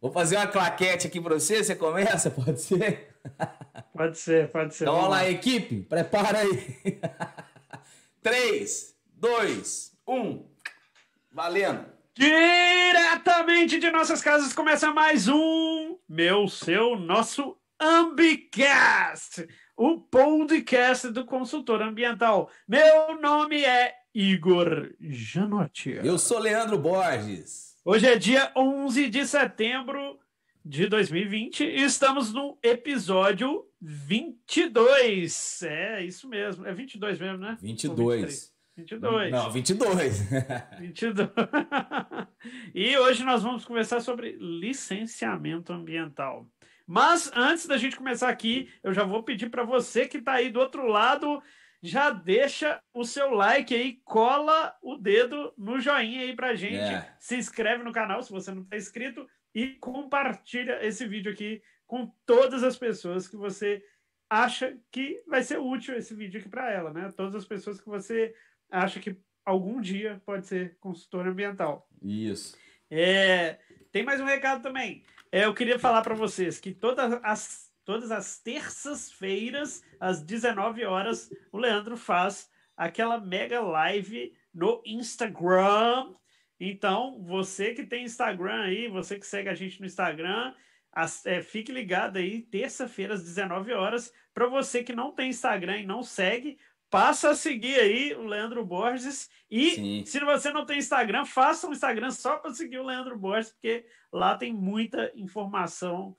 Vou fazer uma claquete aqui para você, você começa, pode ser? Pode ser, pode ser. Então, olha lá, equipe, prepara aí. 3, 2, 1, valendo. Diretamente de nossas casas começa mais um Meu, Seu, Nosso Ambicast, o podcast do consultor ambiental. Meu nome é Igor Janotti. Eu sou Leandro Borges. Hoje é dia 11 de setembro de 2020 e estamos no episódio 22. É isso mesmo, é 22 mesmo, né? 22. 22. Não, 22. 22. e hoje nós vamos conversar sobre licenciamento ambiental. Mas antes da gente começar aqui, eu já vou pedir para você que está aí do outro lado já deixa o seu like aí, cola o dedo no joinha aí pra gente. É. Se inscreve no canal se você não tá inscrito e compartilha esse vídeo aqui com todas as pessoas que você acha que vai ser útil esse vídeo aqui para ela, né? Todas as pessoas que você acha que algum dia pode ser consultora ambiental. Isso. É, tem mais um recado também. É, eu queria falar para vocês que todas as Todas as terças-feiras, às 19 horas, o Leandro faz aquela mega live no Instagram. Então, você que tem Instagram aí, você que segue a gente no Instagram, as, é, fique ligado aí, terça-feira, às 19 horas. Para você que não tem Instagram e não segue, passa a seguir aí o Leandro Borges. E Sim. se você não tem Instagram, faça um Instagram só para seguir o Leandro Borges, porque lá tem muita informação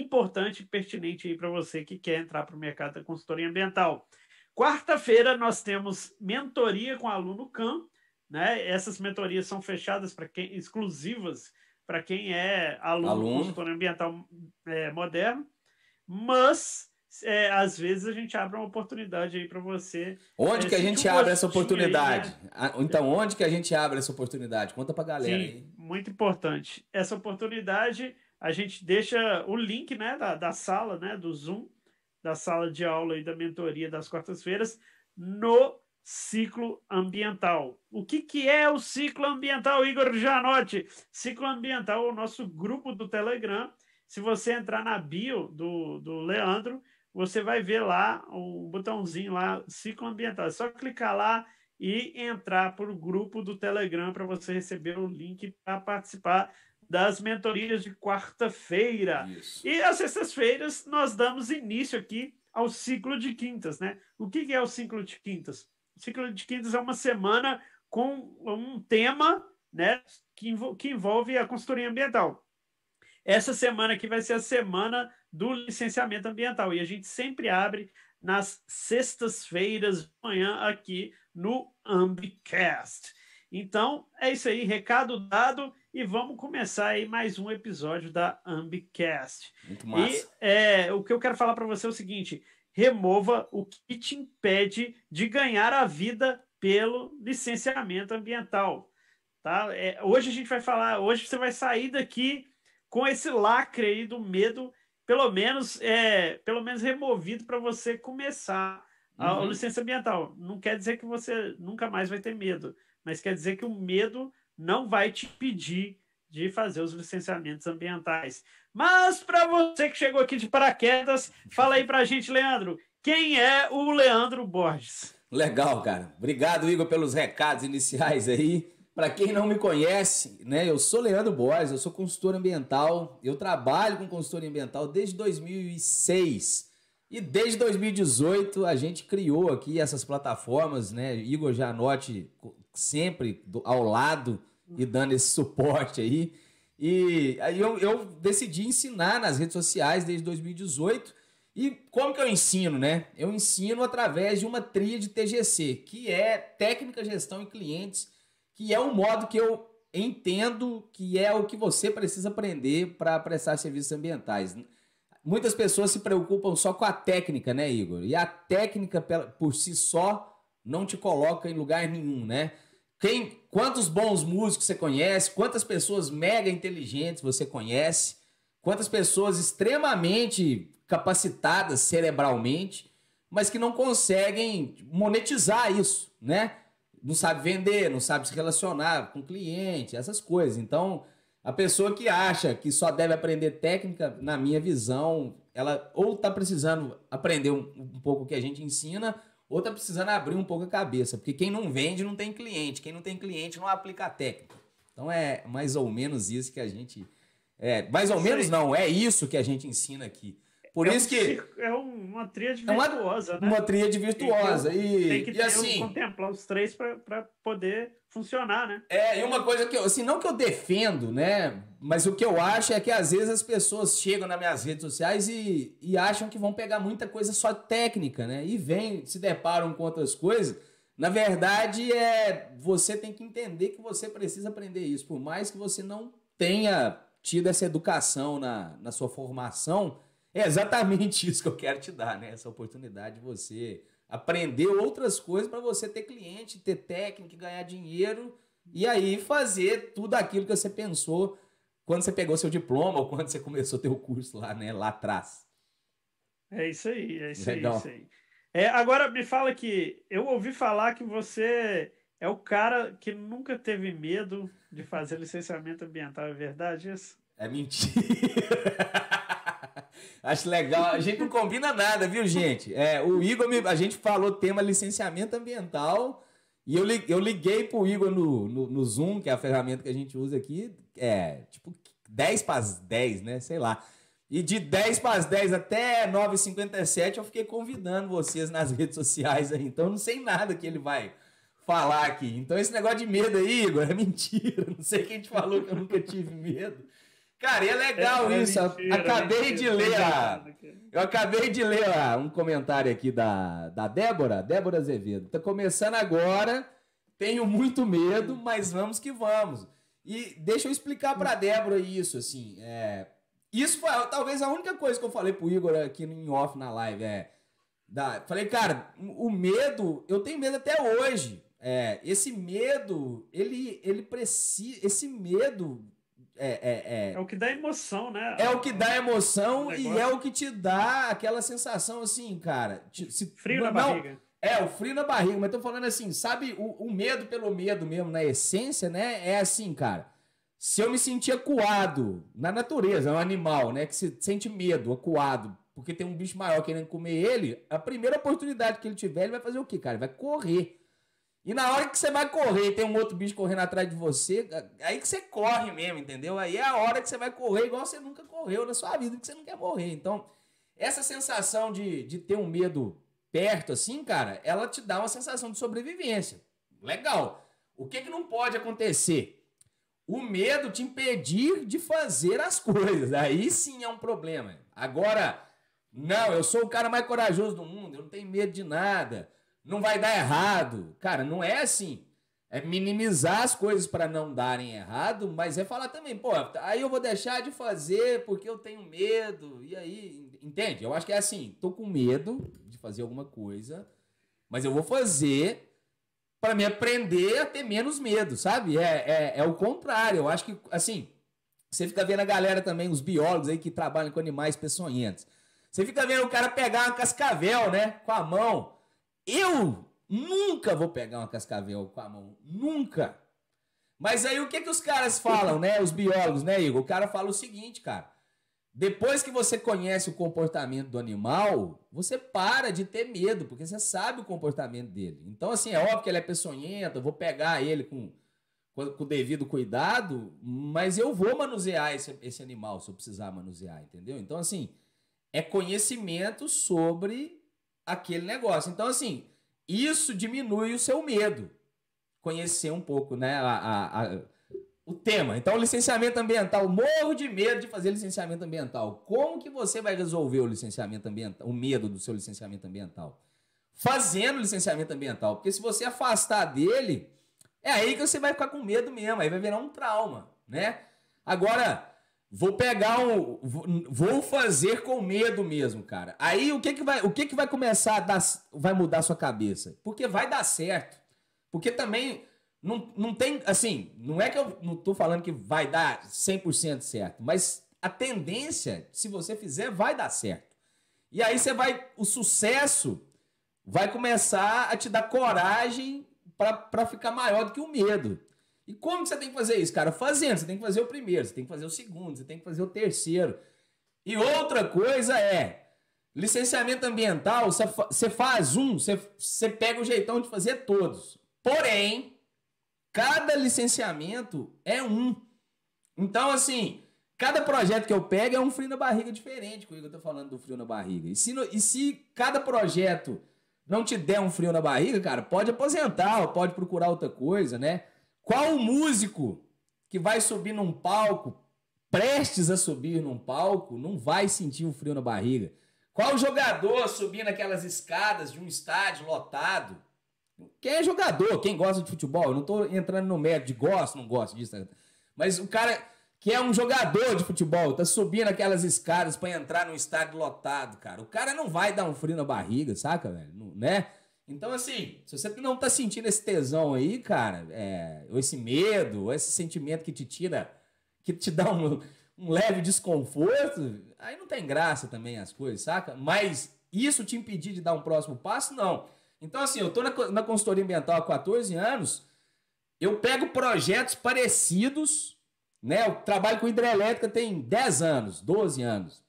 importante e pertinente aí para você que quer entrar para o mercado da consultoria ambiental. Quarta-feira nós temos mentoria com aluno CAM, né? Essas mentorias são fechadas para quem exclusivas para quem é aluno, aluno. consultoria ambiental é, moderno, mas é, às vezes a gente abre uma oportunidade aí para você. Onde é, que a gente abre essa oportunidade? Aí, né? Ah, então, é. onde que a gente abre essa oportunidade? Conta para a galera. Sim, aí. muito importante. Essa oportunidade a gente deixa o link né, da, da sala, né, do Zoom, da sala de aula e da mentoria das quartas-feiras no ciclo ambiental. O que, que é o ciclo ambiental, Igor Janotti? Ciclo ambiental é o nosso grupo do Telegram. Se você entrar na bio do, do Leandro, você vai ver lá o um botãozinho lá, ciclo ambiental. É só clicar lá e entrar para o grupo do Telegram para você receber o link para participar das mentorias de quarta-feira. E às sextas-feiras nós damos início aqui ao ciclo de quintas, né? O que é o ciclo de quintas? O ciclo de quintas é uma semana com um tema, né, que, que envolve a consultoria ambiental. Essa semana aqui vai ser a semana do licenciamento ambiental e a gente sempre abre nas sextas-feiras de manhã aqui no Ambicast. Então, é isso aí, recado dado e vamos começar aí mais um episódio da Ambicast. Muito massa. E é, o que eu quero falar para você é o seguinte: remova o que te impede de ganhar a vida pelo licenciamento ambiental. Tá? É, hoje a gente vai falar, hoje você vai sair daqui com esse lacre aí do medo, pelo menos, é, pelo menos removido para você começar uhum. a licença ambiental. Não quer dizer que você nunca mais vai ter medo, mas quer dizer que o medo não vai te impedir de fazer os licenciamentos ambientais. Mas para você que chegou aqui de paraquedas, fala aí para a gente, Leandro, quem é o Leandro Borges? Legal, cara. Obrigado, Igor, pelos recados iniciais aí. Para quem não me conhece, né, eu sou Leandro Borges, eu sou consultor ambiental, eu trabalho com consultor ambiental desde 2006. E desde 2018 a gente criou aqui essas plataformas, né? Igor Janotti sempre do, ao lado e dando esse suporte aí. E aí eu, eu decidi ensinar nas redes sociais desde 2018. E como que eu ensino, né? Eu ensino através de uma de TGC, que é técnica, gestão e clientes, que é um modo que eu entendo que é o que você precisa aprender para prestar serviços ambientais. Muitas pessoas se preocupam só com a técnica, né, Igor? E a técnica por si só não te coloca em lugar nenhum, né? Quem, quantos bons músicos você conhece? Quantas pessoas mega inteligentes você conhece? Quantas pessoas extremamente capacitadas cerebralmente, mas que não conseguem monetizar isso, né? Não sabe vender, não sabe se relacionar com cliente, essas coisas. Então, a pessoa que acha que só deve aprender técnica, na minha visão, ela ou está precisando aprender um, um pouco o que a gente ensina, ou precisando abrir um pouco a cabeça, porque quem não vende não tem cliente, quem não tem cliente não aplica a técnica. Então é mais ou menos isso que a gente. É, mais ou menos não, é isso que a gente ensina aqui. Por é isso um, que. É, é uma tríade virtuosa, é uma, né? Uma tríade virtuosa. Tem que, e, tem que e ter, assim, contemplar os três para poder funcionar, né? É, e uma coisa que eu. Assim, não que eu defendo, né? Mas o que eu acho é que às vezes as pessoas chegam nas minhas redes sociais e, e acham que vão pegar muita coisa só técnica, né? E vem, se deparam com outras coisas. Na verdade, é você tem que entender que você precisa aprender isso. Por mais que você não tenha tido essa educação na, na sua formação é exatamente isso que eu quero te dar, né? Essa oportunidade de você aprender outras coisas para você ter cliente, ter técnica, ganhar dinheiro e aí fazer tudo aquilo que você pensou quando você pegou seu diploma ou quando você começou teu curso lá, né? Lá atrás. É isso aí, é isso Legal. aí. É isso aí. É, agora me fala que eu ouvi falar que você é o cara que nunca teve medo de fazer licenciamento ambiental, é verdade isso? É mentira. Acho legal. A gente não combina nada, viu, gente? É, o Igor, me, a gente falou tema licenciamento ambiental. E eu, eu liguei pro Igor no, no, no Zoom, que é a ferramenta que a gente usa aqui. É, tipo, 10 para as 10, né? Sei lá. E de 10 para as 10 até 9h57 eu fiquei convidando vocês nas redes sociais aí. Então não sei nada que ele vai falar aqui. Então esse negócio de medo aí, Igor, é mentira. Não sei quem te falou que eu nunca tive medo. Cara, e é legal é, isso. mentira, acabei mentira, de ler. A... Eu acabei de ler a... um comentário aqui da, da Débora, Débora Azevedo. Tá começando agora. Tenho muito medo, mas vamos que vamos. E deixa eu explicar para Débora isso, assim, é... isso foi talvez a única coisa que eu falei pro Igor aqui em off na live, é da... falei, cara, o medo, eu tenho medo até hoje. É, esse medo, ele ele precisa, esse medo é, é, é. é o que dá emoção, né? É o que dá emoção e é o que te dá aquela sensação assim, cara. Se, frio não, na barriga. É, o frio na barriga, mas tô falando assim, sabe, o, o medo pelo medo mesmo, na essência, né? É assim, cara. Se eu me sentir acuado na natureza, é um animal, né? Que se sente medo, acuado, porque tem um bicho maior querendo comer ele, a primeira oportunidade que ele tiver, ele vai fazer o quê, cara? Ele vai correr. E na hora que você vai correr, tem um outro bicho correndo atrás de você, é, é aí que você corre mesmo, entendeu? Aí é a hora que você vai correr igual você nunca correu na sua vida, que você não quer morrer. Então, essa sensação de, de ter um medo perto, assim, cara, ela te dá uma sensação de sobrevivência. Legal. O que, que não pode acontecer? O medo te impedir de fazer as coisas. Aí sim é um problema. Agora, não, eu sou o cara mais corajoso do mundo, eu não tenho medo de nada não vai dar errado. Cara, não é assim. É minimizar as coisas para não darem errado, mas é falar também, pô, aí eu vou deixar de fazer porque eu tenho medo. E aí, entende? Eu acho que é assim, tô com medo de fazer alguma coisa, mas eu vou fazer para me aprender a ter menos medo, sabe? É, é, é o contrário. Eu acho que, assim, você fica vendo a galera também, os biólogos aí que trabalham com animais peçonhentos. Você fica vendo o cara pegar uma cascavel, né? Com a mão. Eu nunca vou pegar uma cascavel com a mão, nunca. Mas aí o que que os caras falam, né? Os biólogos, né, Igor? O cara fala o seguinte, cara. Depois que você conhece o comportamento do animal, você para de ter medo, porque você sabe o comportamento dele. Então, assim, é óbvio que ele é peçonhento, eu vou pegar ele com, com, o devido cuidado, mas eu vou manusear esse, esse animal se eu precisar manusear, entendeu? Então, assim, é conhecimento sobre aquele negócio. Então, assim, isso diminui o seu medo. Conhecer um pouco, né? A, a, a, o tema. Então, licenciamento ambiental. Morro de medo de fazer licenciamento ambiental. Como que você vai resolver o licenciamento ambiental, o medo do seu licenciamento ambiental? Fazendo licenciamento ambiental. Porque se você afastar dele, é aí que você vai ficar com medo mesmo. Aí vai virar um trauma, né? Agora, Vou pegar um. Vou fazer com medo mesmo, cara. Aí o que que vai, o que que vai começar a dar. Vai mudar sua cabeça? Porque vai dar certo. Porque também. Não, não tem. Assim, não é que eu não tô falando que vai dar 100% certo. Mas a tendência, se você fizer, vai dar certo. E aí você vai. O sucesso vai começar a te dar coragem para ficar maior do que o medo. E como que você tem que fazer isso, cara? Fazendo. Você tem que fazer o primeiro, você tem que fazer o segundo, você tem que fazer o terceiro. E outra coisa é licenciamento ambiental. Você faz um, você pega o jeitão de fazer todos. Porém, cada licenciamento é um. Então, assim, cada projeto que eu pego é um frio na barriga diferente. Comigo eu tô falando do frio na barriga. E se, e se cada projeto não te der um frio na barriga, cara, pode aposentar, pode procurar outra coisa, né? Qual o músico que vai subir num palco, prestes a subir num palco, não vai sentir um frio na barriga? Qual jogador subindo aquelas escadas de um estádio lotado? Quem é jogador, quem gosta de futebol, eu não estou entrando no mérito de gosto, não gosto disso, tá? mas o cara que é um jogador de futebol, tá subindo aquelas escadas para entrar num estádio lotado, cara. O cara não vai dar um frio na barriga, saca, velho? Não, né? Então, assim, se você não tá sentindo esse tesão aí, cara, é, ou esse medo, ou esse sentimento que te tira, que te dá um, um leve desconforto, aí não tem graça também as coisas, saca? Mas isso te impedir de dar um próximo passo, não. Então, assim, eu tô na, na consultoria ambiental há 14 anos, eu pego projetos parecidos, né? Eu trabalho com hidrelétrica tem 10 anos, 12 anos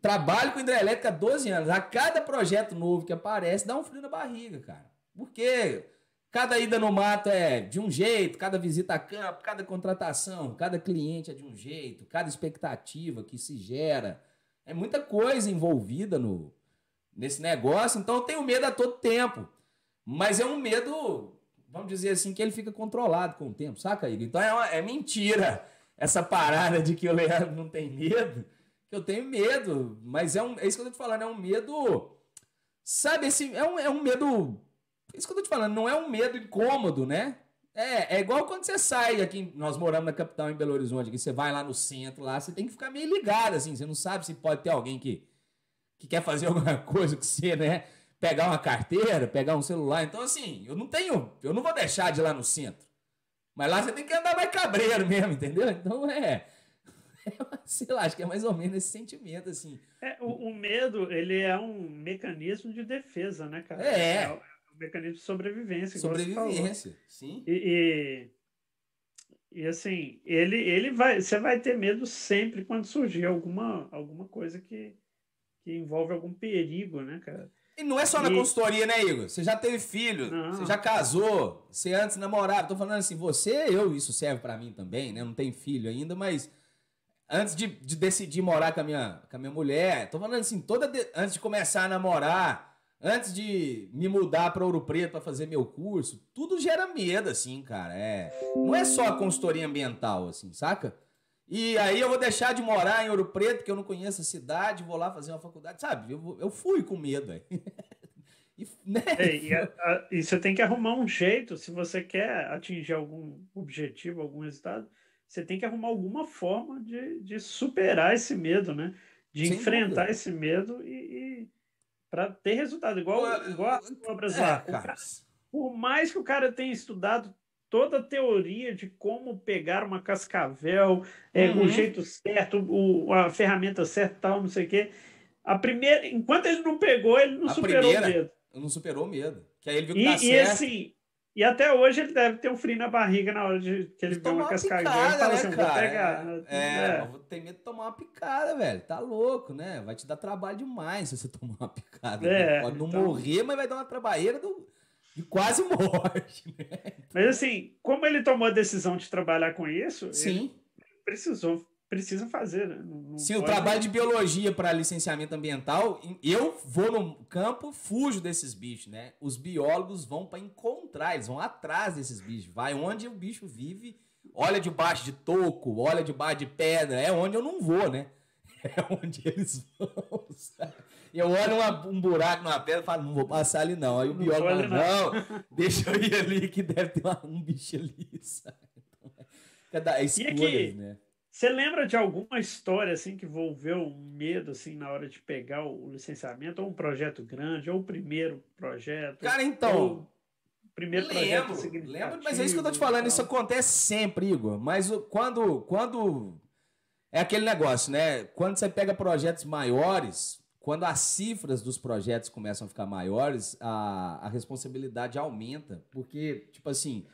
trabalho com hidrelétrica há 12 anos. A cada projeto novo que aparece, dá um frio na barriga, cara. Porque cada ida no mato é de um jeito, cada visita a campo, cada contratação, cada cliente é de um jeito, cada expectativa que se gera. É muita coisa envolvida no, nesse negócio, então eu tenho medo a todo tempo. Mas é um medo, vamos dizer assim, que ele fica controlado com o tempo, saca, Igor? Então é, uma, é mentira essa parada de que o Leandro não tem medo. Eu tenho medo, mas é, um, é isso que eu tô te falando, é um medo. Sabe, assim é, um, é um medo. É isso que eu tô te falando, não é um medo incômodo, né? É, é igual quando você sai aqui, nós moramos na capital em Belo Horizonte, que você vai lá no centro, lá você tem que ficar meio ligado, assim, você não sabe se pode ter alguém que, que quer fazer alguma coisa com você, né? Pegar uma carteira, pegar um celular. Então, assim, eu não tenho, eu não vou deixar de ir lá no centro. Mas lá você tem que andar mais cabreiro mesmo, entendeu? Então é. sei lá, acho que é mais ou menos esse sentimento, assim. É, o, o medo, ele é um mecanismo de defesa, né, cara? É. é, é um mecanismo de sobrevivência. Sobrevivência, sim. E, e, e, assim, ele, ele vai, você vai ter medo sempre quando surgir alguma, alguma coisa que, que envolve algum perigo, né, cara? E não é só na e... consultoria, né, Igor? Você já teve filho, não. você já casou, você é antes namorava. Tô falando assim, você, eu, isso serve para mim também, né? Não tem filho ainda, mas antes de, de, decidir morar com a minha, com a minha mulher, tô falando assim, toda de, antes de começar a namorar, antes de me mudar para Ouro Preto para fazer meu curso, tudo gera medo, assim, cara. É, não é só a consultoria ambiental, assim, saca? E aí eu vou deixar de morar em Ouro Preto, que eu não conheço a cidade, vou lá fazer uma faculdade, sabe? Eu, eu fui com medo aí. E, né? é, e, a, a, e você tem que arrumar um jeito, se você quer atingir algum objetivo, algum resultado, você tem que arrumar alguma forma de, de superar esse medo, né? De Sem enfrentar dúvida. esse medo e, e para ter resultado. Igual, uh, igual as é, obras é, lá. Cara, por mais que o cara tenha estudado toda a teoria de como pegar uma cascavel, uhum. é, o uhum. jeito certo, o, a ferramenta certa, tal, não sei o quê. A primeira, enquanto ele não pegou, ele não a superou primeira, o medo. Não superou o medo. Que aí ele viu que e, tá e certo. Assim, e até hoje ele deve ter um frio na barriga na hora de que ele toma uma cascavel e fala né, assim, vou pegar. É, é. é. ter medo de tomar uma picada, velho. Tá louco, né? Vai te dar trabalho demais se você tomar uma picada. Né? É, né? Pode não então... morrer, mas vai dar uma trabalheira do... de quase morte. Né? Então... Mas assim, como ele tomou a decisão de trabalhar com isso, Sim. precisou precisa fazer. Né? Não Sim, pode... o trabalho de biologia para licenciamento ambiental, eu vou no campo, fujo desses bichos, né? Os biólogos vão para encontrar encontrar, eles vão atrás desses bichos. Vai onde o bicho vive, olha debaixo de toco, olha debaixo de pedra. É onde eu não vou, né? É onde eles vão. Sabe? Eu olho uma, um buraco numa pedra e falo, não vou passar ali não. Aí o biólogo fala, não, não, deixa eu ir ali que deve ter uma, um bicho ali, sabe? Então, é, cada, é escolhas, aqui, né? Você lembra de alguma história assim que envolveu medo assim na hora de pegar o licenciamento ou um projeto grande ou o primeiro projeto? Cara, então, ou primeiro lembro, projeto significativo. Lembro, mas é isso que eu tô te falando, isso acontece sempre, Igor. Mas quando, quando. É aquele negócio, né? Quando você pega projetos maiores, quando as cifras dos projetos começam a ficar maiores, a, a responsabilidade aumenta. Porque, tipo assim,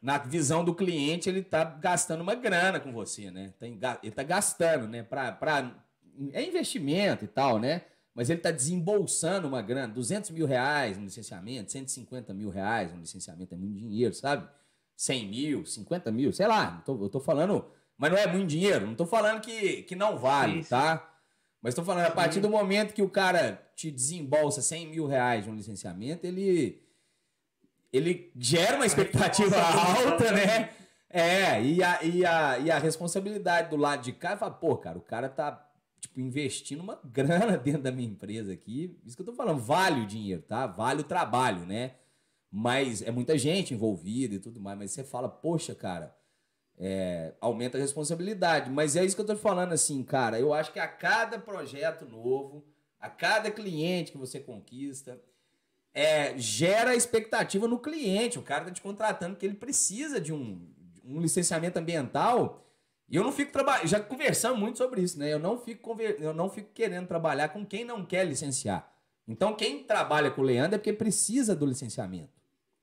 na visão do cliente, ele tá gastando uma grana com você, né? Ele tá gastando, né? Pra, pra, é investimento e tal, né? mas ele está desembolsando uma grana, 200 mil reais no licenciamento, 150 mil reais no licenciamento, é muito dinheiro, sabe? 100 mil, 50 mil, sei lá, eu estou falando, mas não é muito dinheiro, não estou falando que, que não vale, Isso. tá? Mas estou falando, a partir do momento que o cara te desembolsa 100 mil reais de um licenciamento, ele, ele gera uma expectativa alta, né? É, e a, e, a, e a responsabilidade do lado de cá, fala, pô, cara, o cara tá tipo, investindo uma grana dentro da minha empresa aqui. Isso que eu tô falando, vale o dinheiro, tá? Vale o trabalho, né? Mas é muita gente envolvida e tudo mais. Mas você fala, poxa, cara, é, aumenta a responsabilidade. Mas é isso que eu tô falando, assim, cara. Eu acho que a cada projeto novo, a cada cliente que você conquista, é, gera expectativa no cliente. O cara tá te contratando que ele precisa de um, um licenciamento ambiental e eu não fico trabalhando, já conversamos muito sobre isso, né? Eu não, fico conver... eu não fico querendo trabalhar com quem não quer licenciar. Então, quem trabalha com o Leandro é porque precisa do licenciamento.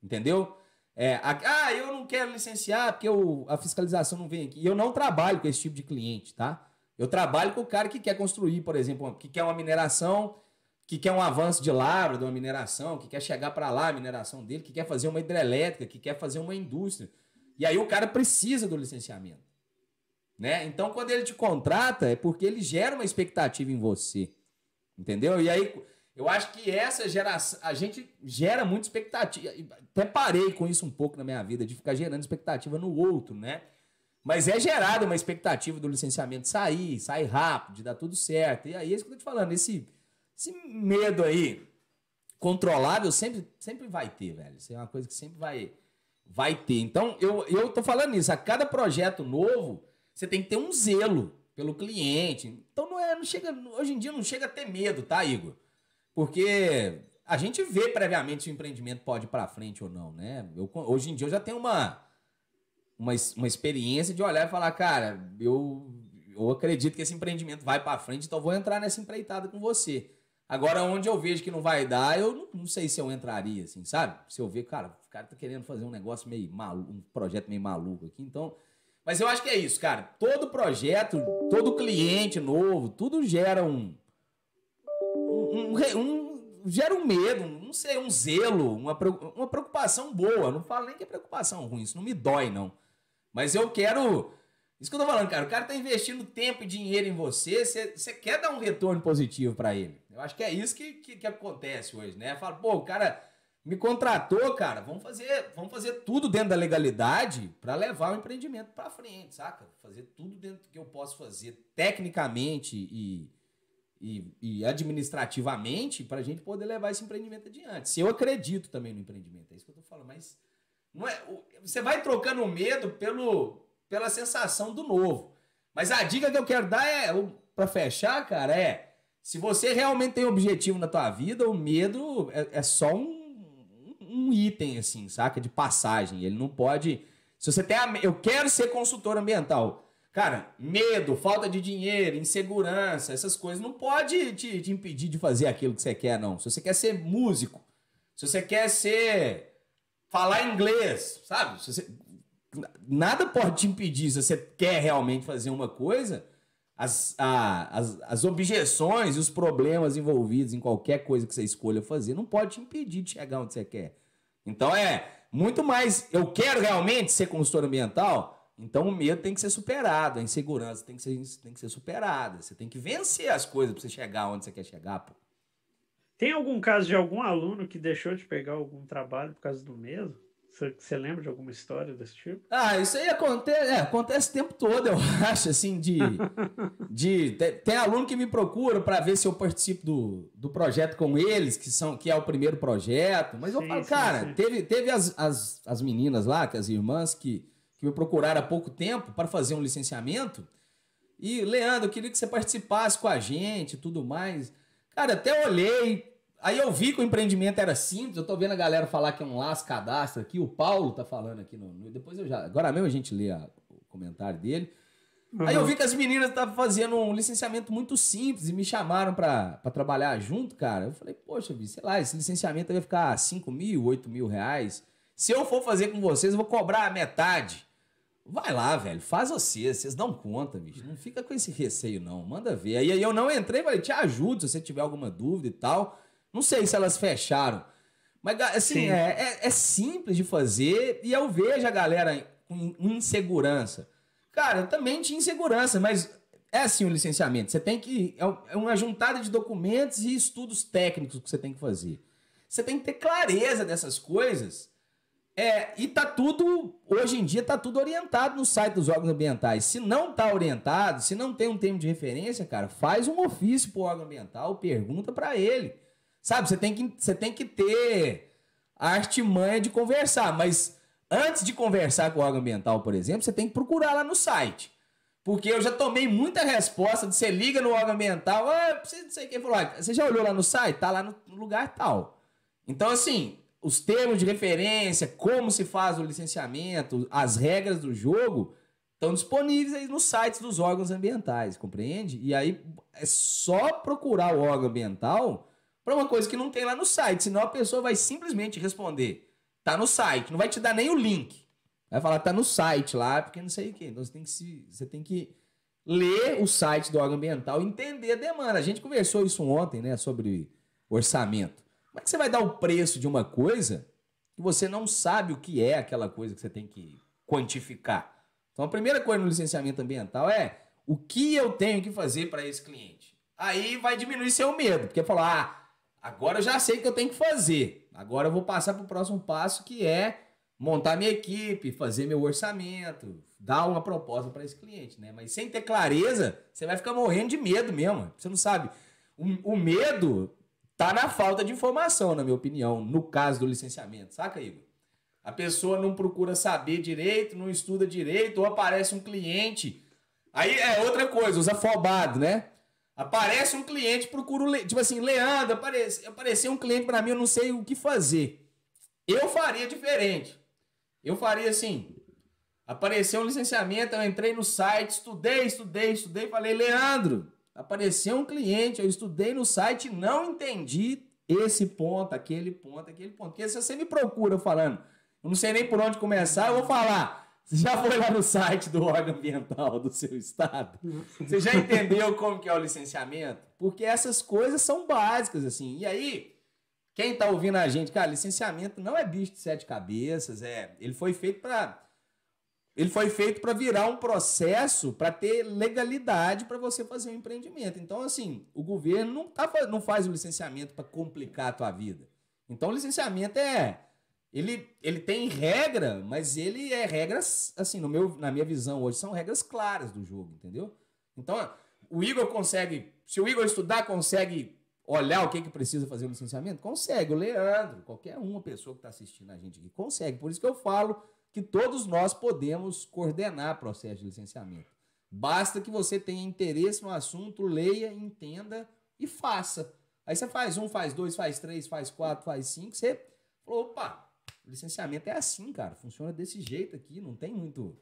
Entendeu? É, a... ah, eu não quero licenciar porque eu... a fiscalização não vem aqui. E eu não trabalho com esse tipo de cliente, tá? Eu trabalho com o cara que quer construir, por exemplo, que quer uma mineração, que quer um avanço de lavra de uma mineração, que quer chegar para lá a mineração dele, que quer fazer uma hidrelétrica, que quer fazer uma indústria. E aí o cara precisa do licenciamento. Né? Então, quando ele te contrata, é porque ele gera uma expectativa em você. Entendeu? E aí, eu acho que essa geração. A gente gera muita expectativa. Até parei com isso um pouco na minha vida, de ficar gerando expectativa no outro, né? Mas é gerada uma expectativa do licenciamento sair, sair rápido, de dar tudo certo. E aí é isso que eu tô te falando, esse, esse medo aí controlável sempre, sempre vai ter, velho. Isso é uma coisa que sempre vai, vai ter. Então, eu, eu tô falando isso, a cada projeto novo, você tem que ter um zelo pelo cliente. Então não é, não chega, hoje em dia não chega a ter medo, tá, Igor? Porque a gente vê previamente se o empreendimento pode ir para frente ou não, né? Eu, hoje em dia eu já tenho uma, uma uma experiência de olhar e falar, cara, eu eu acredito que esse empreendimento vai para frente, então vou entrar nessa empreitada com você. Agora, onde eu vejo que não vai dar, eu não, não, sei se eu entraria, assim, sabe? Se eu ver, cara, o cara tá querendo fazer um negócio meio maluco, um projeto meio maluco aqui, então mas eu acho que é isso, cara. Todo projeto, todo cliente novo, tudo gera um. um, um, um gera um medo, não sei, um zelo, uma, uma preocupação boa. não falo nem que é preocupação ruim, isso não me dói, não. Mas eu quero. Isso que eu tô falando, cara. O cara tá investindo tempo e dinheiro em você, você quer dar um retorno positivo para ele. Eu acho que é isso que, que, que acontece hoje, né? Fala, pô, o cara me contratou, cara, vamos fazer, vamos fazer tudo dentro da legalidade para levar o empreendimento para frente, saca? Fazer tudo dentro do que eu posso fazer tecnicamente e, e, e administrativamente para a gente poder levar esse empreendimento adiante. Se eu acredito também no empreendimento, é isso que eu tô falando, mas não é, você vai trocando o medo pelo, pela sensação do novo. Mas a dica que eu quero dar é, para fechar, cara, é se você realmente tem objetivo na tua vida, o medo é, é só um um item, assim, saca? De passagem. Ele não pode. Se você tem. A... Eu quero ser consultor ambiental. Cara, medo, falta de dinheiro, insegurança, essas coisas não pode te, te, impedir de fazer aquilo que você quer, não. Se você quer ser músico, se você quer ser. falar inglês, sabe? Você... Nada pode te impedir. Se você quer realmente fazer uma coisa, as, a, as, as objeções e os problemas envolvidos em qualquer coisa que você escolha fazer não pode te impedir de chegar onde você quer. Então é muito mais. Eu quero realmente ser consultor ambiental. Então o medo tem que ser superado, a insegurança tem que ser, tem que ser superada. Você tem que vencer as coisas para você chegar onde você quer chegar. Pô. Tem algum caso de algum aluno que deixou de pegar algum trabalho por causa do medo? Você lembra de alguma história desse tipo? Ah, isso aí acontece, é, acontece o tempo todo, eu acho, assim, de. de tem, tem aluno que me procura para ver se eu participo do, do projeto com eles, que são que é o primeiro projeto. Mas sim, eu falo, sim, cara, sim. teve, teve as, as, as meninas lá, que as irmãs, que, que me procuraram há pouco tempo para fazer um licenciamento. E, Leandro, eu queria que você participasse com a gente e tudo mais. Cara, até olhei, Aí eu vi que o empreendimento era simples, eu tô vendo a galera falar que é um laço cadastro aqui, o Paulo tá falando aqui no. no depois eu já. Agora mesmo a gente lê a, o comentário dele. Uhum. Aí eu uhum. vi que as meninas estavam fazendo um licenciamento muito simples e me chamaram para trabalhar junto, cara. Eu falei, poxa, vi, sei lá, esse licenciamento vai ficar 5 mil, 8 mil reais. Se eu for fazer com vocês, eu vou cobrar a metade. Vai lá, velho, faz vocês, vocês dão conta, bicho. Não fica com esse receio, não. Manda ver. Aí eu não entrei, falei, te ajudo se você tiver alguma dúvida e tal. Não sei se elas fecharam. Mas, assim, é, é, é, simples de fazer e eu vejo a galera com insegurança. Cara, eu também tinha insegurança, mas é assim o licenciamento. Você tem que. É, é uma juntada de documentos e estudos técnicos que você tem que fazer. Você tem que ter clareza dessas coisas. É, e tá tudo, hoje em dia, tá tudo orientado no site dos órgãos ambientais. Se não tá orientado, se não tem um termo de referência, cara, faz um ofício pro órgão ambiental, pergunta para ele. Sabe, você tem que, você tem que ter a artimanha de conversar, mas antes de conversar com o órgão ambiental, por exemplo, você tem que procurar lá no site. Porque eu já tomei muita resposta de você liga no órgão ambiental, ah, você não sei quem falou, você já olhou lá no site? Tá lá no lugar tal. Então, assim, os termos de referência, como se faz o licenciamento, as regras do jogo estão disponíveis aí nos sites dos órgãos ambientais, compreende? E aí é só procurar o órgão ambiental para uma coisa que não tem lá no site, senão a pessoa vai simplesmente responder: tá no site, não vai te dar nem o link. Vai falar, tá no site lá, porque não sei o quê. Então você tem que, se, você tem que ler o site do órgão ambiental, entender a demanda. A gente conversou isso ontem, né, sobre orçamento. Como é que você vai dar o preço de uma coisa que você não sabe o que é aquela coisa que você tem que quantificar? Então a primeira coisa no licenciamento ambiental é o que eu tenho que fazer para esse cliente. Aí vai diminuir seu medo, porque falar, ah, Agora eu já sei o que eu tenho que fazer. Agora eu vou passar para o próximo passo, que é montar minha equipe, fazer meu orçamento, dar uma proposta para esse cliente, né? Mas sem ter clareza, você vai ficar morrendo de medo mesmo. Você não sabe. O, o medo tá na falta de informação, na minha opinião, no caso do licenciamento, saca, Igor? A pessoa não procura saber direito, não estuda direito, ou aparece um cliente. Aí é outra coisa, os afobados, né? Aparece um cliente, procura o. Tipo assim, Leandro, aparece, apareceu um cliente para mim, eu não sei o que fazer. Eu faria diferente. Eu faria assim. Apareceu um licenciamento, eu entrei no site, estudei, estudei, estudei, falei, Leandro, apareceu um cliente, eu estudei no site, não entendi esse ponto, aquele ponto, aquele ponto. Porque se você me procura falando, eu não sei nem por onde começar, eu vou falar. Você já foi lá no site do órgão ambiental do seu estado? Você já entendeu como que é o licenciamento? Porque essas coisas são básicas, assim. E aí, quem está ouvindo a gente, cara, licenciamento não é bicho de sete cabeças, é. Ele foi feito para ele foi feito para virar um processo para ter legalidade para você fazer um empreendimento. Então, assim, o governo não, tá, não faz o licenciamento para complicar a tua vida. Então, o licenciamento é ele, ele tem regra, mas ele é regras, assim, no meu, na minha visão hoje, são regras claras do jogo, entendeu? Então, o Igor consegue, se o Igor estudar, consegue olhar o que, que precisa fazer o licenciamento? Consegue, o Leandro, qualquer uma pessoa que está assistindo a gente aqui, consegue. Por isso que eu falo que todos nós podemos coordenar processo de licenciamento. Basta que você tenha interesse no assunto, leia, entenda e faça. Aí você faz um, faz dois, faz três, faz quatro, faz cinco, você falou, opa, licenciamento é assim, cara. Funciona desse jeito aqui, não tem muito,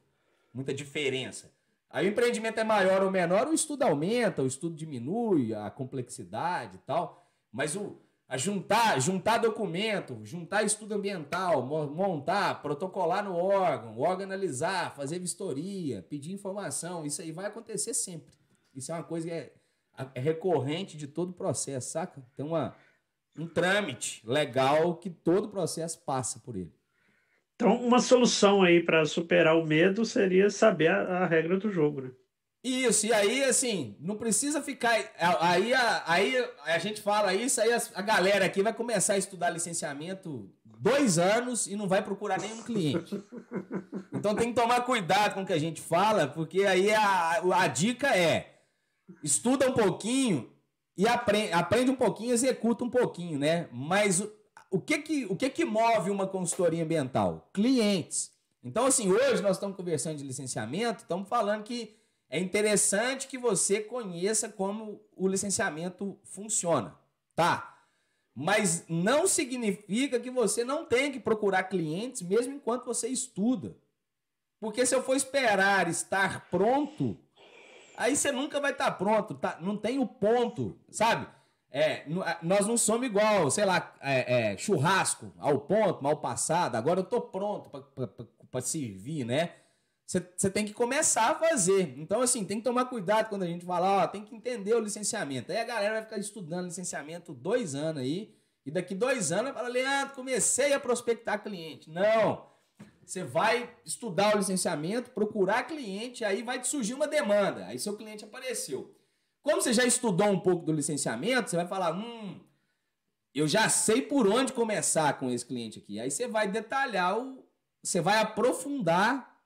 muita diferença. Aí o empreendimento é maior ou menor, o estudo aumenta, o estudo diminui, a complexidade e tal. Mas o, a juntar, juntar documento, juntar estudo ambiental, montar, protocolar no órgão, órgão analisar, fazer vistoria, pedir informação, isso aí vai acontecer sempre. Isso é uma coisa que é, é recorrente de todo o processo, saca? Tem uma um trâmite legal que todo o processo passa por ele. Então, uma solução aí para superar o medo seria saber a, a, regra do jogo, né? Isso, e aí, assim, não precisa ficar. Aí, é, aí, aí a gente fala isso, aí a, a, galera aqui vai começar a estudar licenciamento dois anos e não vai procurar nenhum cliente. Então tem que tomar cuidado com o que a gente fala, porque aí a, a dica é: estuda um pouquinho e aprende, aprende um pouquinho, executa um pouquinho, né? Mas o, o, que que, o que que move uma consultoria ambiental? Clientes. Então, assim, hoje nós estamos conversando de licenciamento, estamos falando que é interessante que você conheça como o licenciamento funciona, tá? Mas não significa que você não tem que procurar clientes mesmo enquanto você estuda. Porque se eu for esperar estar pronto aí você nunca vai estar tá pronto, tá? Não tem o ponto, sabe? É, nós não somos igual, sei lá, é, é, churrasco, ao ponto, mal passado. Agora eu tô pronto para servir, né? Você tem que começar a fazer. Então, assim, tem que tomar cuidado quando a gente falar, ó, tem que entender o licenciamento. Aí a galera vai ficar estudando licenciamento dois anos aí, e daqui dois anos falar, Leandro, comecei a prospectar cliente. Não! você vai estudar o licenciamento, procurar cliente, aí vai te surgir uma demanda. Aí seu cliente apareceu. Como você já estudou um pouco do licenciamento, você vai falar: hum, eu já sei por onde começar com esse cliente aqui. Aí você vai detalhar, o, você vai aprofundar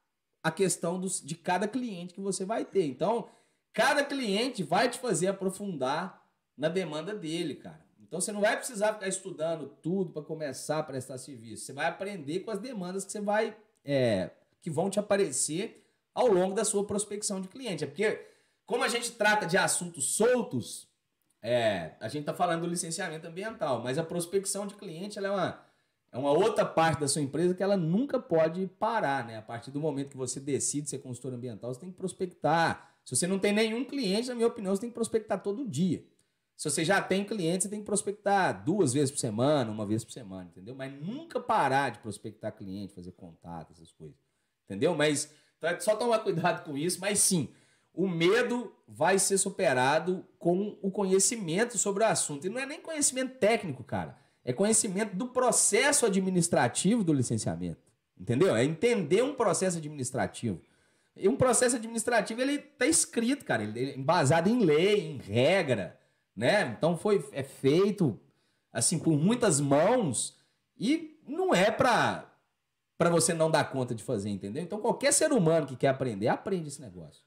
a questão dos, de cada cliente que você vai ter. Então, cada cliente vai te fazer aprofundar na demanda dele, cara. Então você não vai precisar ficar estudando tudo para começar a prestar serviço. Você vai aprender com as demandas que você vai é, que vão te aparecer ao longo da sua prospecção de cliente. É porque como a gente trata de assuntos soltos, é, a gente está falando do licenciamento ambiental, mas a prospecção de cliente é uma é uma outra parte da sua empresa que ela nunca pode parar, né? A partir do momento que você decide ser consultor ambiental, você tem que prospectar. Se você não tem nenhum cliente, na minha opinião, você tem que prospectar todo dia. Se você já tem cliente, você tem que prospectar duas vezes por semana, uma vez por semana, entendeu? Mas nunca parar de prospectar cliente, fazer contato, essas coisas. Entendeu? Mas então é só tomar cuidado com isso, mas sim, o medo vai ser superado com o conhecimento sobre o assunto. E não é nem conhecimento técnico, cara. É conhecimento do processo administrativo do licenciamento. Entendeu? É entender um processo administrativo. E um processo administrativo, ele tá escrito, cara. Ele é embasado em lei, em regra né? Então foi é feito assim por muitas mãos e não é para para você não dar conta de fazer, entendeu? Então qualquer ser humano que quer aprender, aprende esse negócio.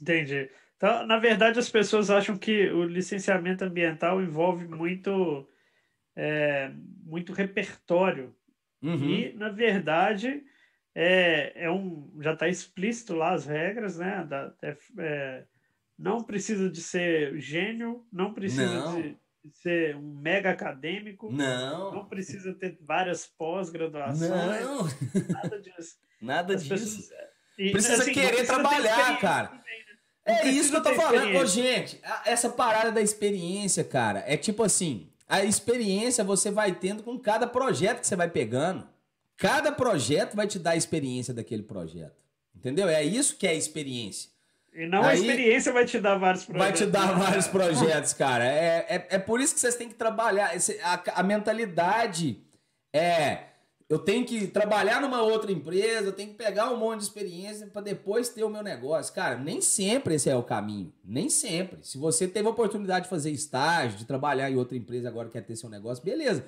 Entendi. Então, na verdade, as pessoas acham que o licenciamento ambiental envolve muito é, muito repertório. Uhum. E, na verdade, é, é um, já está explícito lá as regras, né? Da, é, não precisa de ser gênio, não precisa não. De, ser um mega acadêmico, não, não precisa ter várias pós-graduações, nada disso. Nada As disso. Pessoas... E, precisa assim, querer precisa trabalhar, cara. Também, né? É isso que eu tô falando. Ô, gente, essa parada da experiência, cara, é tipo assim, a experiência você vai tendo com cada projeto que você vai pegando. Cada projeto vai te dar a experiência daquele projeto. Entendeu? É isso que é a experiência. E não Aí, a experiência vai te dar vários projetos. Vai te dar vários projetos, cara. É, é, é por isso que vocês têm que trabalhar. Esse, a, a mentalidade é. Eu tenho que trabalhar numa outra empresa, eu tenho que pegar um monte de experiência para depois ter o meu negócio. Cara, nem sempre esse é o caminho. Nem sempre. Se você teve a oportunidade de fazer estágio, de trabalhar em outra empresa agora quer ter seu negócio, beleza.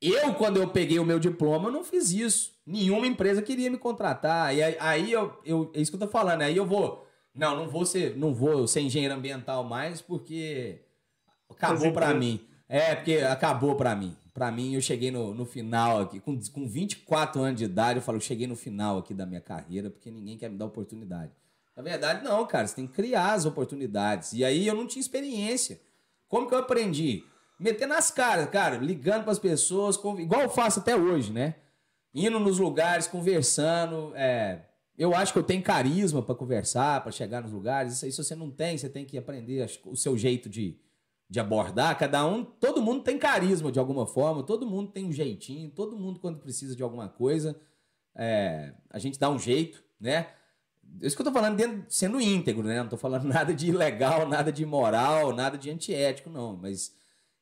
Eu, quando eu peguei o meu diploma, eu não fiz isso. Nenhuma empresa queria me contratar. E aí, aí eu, eu, é isso que eu tô falando. Aí eu vou não, não vou ser, não vou ser engenheiro ambiental mais porque acabou para mim. É, porque acabou para mim. Para mim, eu cheguei no, no final aqui. Com, com 24 anos de idade, eu falo, eu cheguei no final aqui da minha carreira porque ninguém quer me dar oportunidade. Na verdade, não, cara. Você tem que criar as oportunidades. E aí eu não tinha experiência. Como que eu aprendi? Metendo as caras, cara, ligando para as pessoas, igual eu faço até hoje, né? Indo nos lugares, conversando, é, eu acho que eu tenho carisma para conversar, para chegar nos lugares. Isso aí, se você não tem, você tem que aprender o seu jeito de, de abordar. Cada um, todo mundo tem carisma de alguma forma, todo mundo tem um jeitinho, todo mundo, quando precisa de alguma coisa, é, a gente dá um jeito, né? Isso que eu tô falando dentro, sendo íntegro, né? Não tô falando nada de ilegal, nada de imoral, nada de antiético, não. Mas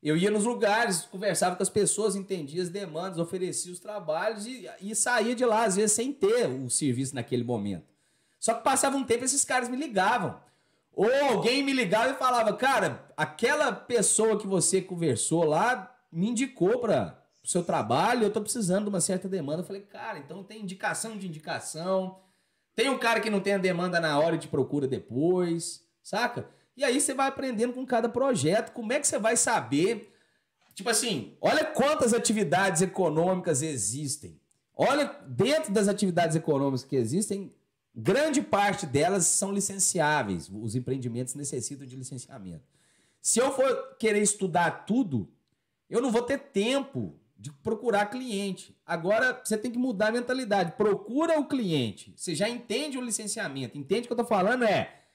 eu ia nos lugares, conversava com as pessoas, entendia as demandas, oferecia os trabalhos e, e saía de lá, às vezes, sem ter o serviço naquele momento. Só que passava um tempo esses caras me ligavam. Ou alguém me ligava e falava, cara, aquela pessoa que você conversou lá me indicou para o seu trabalho, eu estou precisando de uma certa demanda. Eu falei, cara, então tem indicação de indicação. Tem um cara que não tem a demanda na hora e te procura depois, saca? E aí você vai aprendendo com cada projeto. Como é que você vai saber? Tipo assim, olha quantas atividades econômicas existem. Olha, dentro das atividades econômicas que existem, grande parte delas são licenciáveis. Os empreendimentos necessitam de licenciamento. Se eu for querer estudar tudo, eu não vou ter tempo de procurar cliente. Agora você tem que mudar a mentalidade. Procura o cliente. Você já entende o licenciamento. Entende o que eu estou falando? É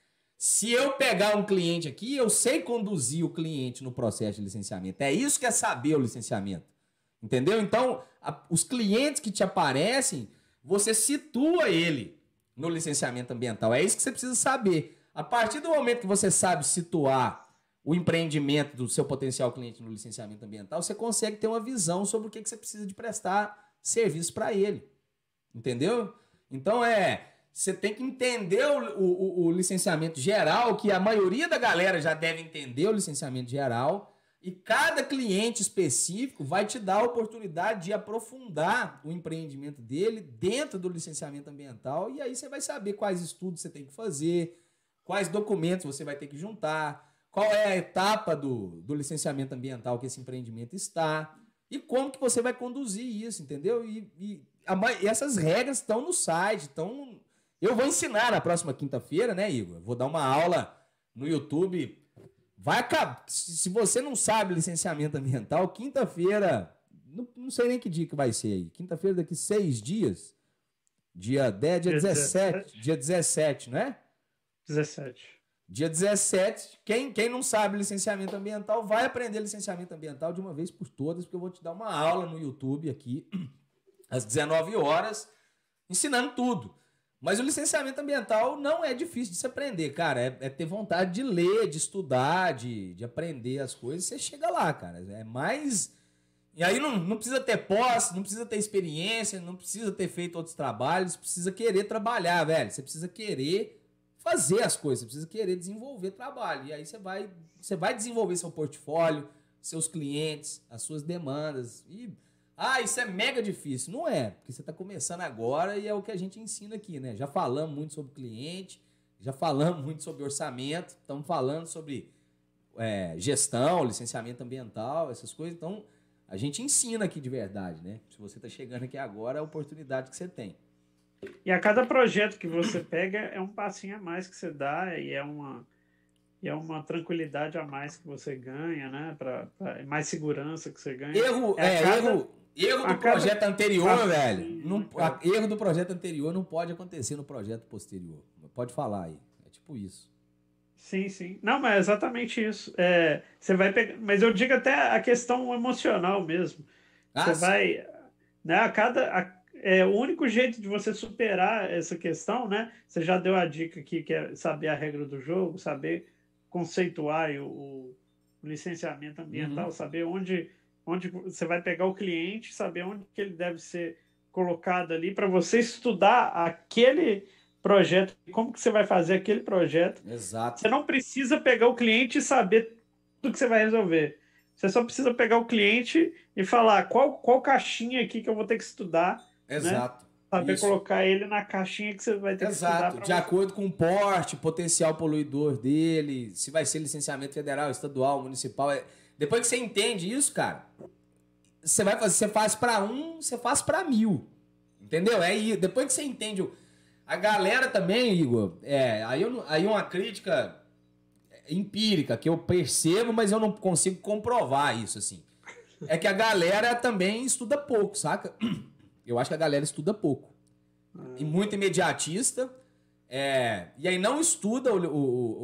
se eu pegar um cliente aqui, eu sei conduzir o cliente no processo de licenciamento. É isso que é saber o licenciamento. Entendeu? Então, a, os clientes que te aparecem, você situa ele no licenciamento ambiental. É isso que você precisa saber. A partir do momento que você sabe situar o empreendimento do seu potencial cliente no licenciamento ambiental, você consegue ter uma visão sobre o que, que você precisa de prestar serviço para ele. Entendeu? Então é você tem que entender o, o, o, licenciamento geral, que a maioria da galera já deve entender o licenciamento geral, e cada cliente específico vai te dar a oportunidade de aprofundar o empreendimento dele dentro do licenciamento ambiental, e aí você vai saber quais estudos você tem que fazer, quais documentos você vai ter que juntar, qual é a etapa do, do licenciamento ambiental que esse empreendimento está, e como que você vai conduzir isso, entendeu? E, e a, essas regras estão no site, estão eu vou ensinar na próxima quinta-feira, né, Igor? Vou dar uma aula no YouTube. Vai acabar. Se você não sabe licenciamento ambiental, quinta-feira. Não, não, sei nem que dia que vai ser aí. Quinta-feira, daqui seis dias. Dia 10, né, dia, dia 17, 17. Dia 17, é? 17. Dia 17. Quem, quem não sabe licenciamento ambiental, vai aprender licenciamento ambiental de uma vez por todas, porque eu vou te dar uma aula no YouTube aqui, às 19 horas, ensinando tudo. Mas o licenciamento ambiental não é difícil de se aprender, cara. É, é ter vontade de ler, de estudar, de, de aprender as coisas. Você chega lá, cara. É mais. E aí não, não precisa ter posse, não precisa ter experiência, não precisa ter feito outros trabalhos, precisa querer trabalhar, velho. Você precisa querer fazer as coisas, você precisa querer desenvolver trabalho. E aí você vai, você vai desenvolver seu portfólio, seus clientes, as suas demandas. E ah, isso é mega difícil. Não é, porque você está começando agora e é o que a gente ensina aqui, né? Já falamos muito sobre cliente, já falamos muito sobre orçamento, estamos falando sobre é, gestão, licenciamento ambiental, essas coisas. Então, a gente ensina aqui de verdade, né? Se você está chegando aqui agora, é a oportunidade que você tem. E a cada projeto que você pega é um passinho a mais que você dá e é uma, e é uma tranquilidade a mais que você ganha, né? Pra, pra mais segurança que você ganha. Erro, é, é cada... erro, Erro do projeto anterior, ah, velho. não, é. a, erro do projeto anterior não pode acontecer no projeto posterior. Pode falar aí. É tipo isso. Sim, sim. Não, mas é exatamente isso. É, você vai pegar. Mas eu digo até a questão emocional mesmo. Ah, você sim. vai. Né, a cada. A, é, o único jeito de você superar essa questão, né? Você já deu a dica aqui, que é saber a regra do jogo, saber conceituar o, o licenciamento ambiental, uhum. saber onde onde você vai pegar o cliente, saber onde que ele deve ser colocado ali para você estudar aquele projeto, como que você vai fazer aquele projeto. Exato. Você não precisa pegar o cliente e saber tudo que você vai resolver. Você só precisa pegar o cliente e falar qual, qual caixinha aqui que eu vou ter que estudar. Né? Exato. Né? Saber Isso. colocar ele na caixinha que você vai ter Exato. que estudar. De você. acordo com o porte, potencial poluidor dele, se vai ser licenciamento federal, estadual, municipal. É depois que você entende isso, cara, você vai fazer, você faz para um, você faz para mil. Entendeu? É aí, depois que você entende a galera também, Igor, é, aí, eu, aí uma crítica empírica que eu percebo, mas eu não consigo comprovar isso assim. É que a galera também estuda pouco, saca? Eu acho que a galera estuda pouco. E muito imediatista é, e aí não estuda o, o,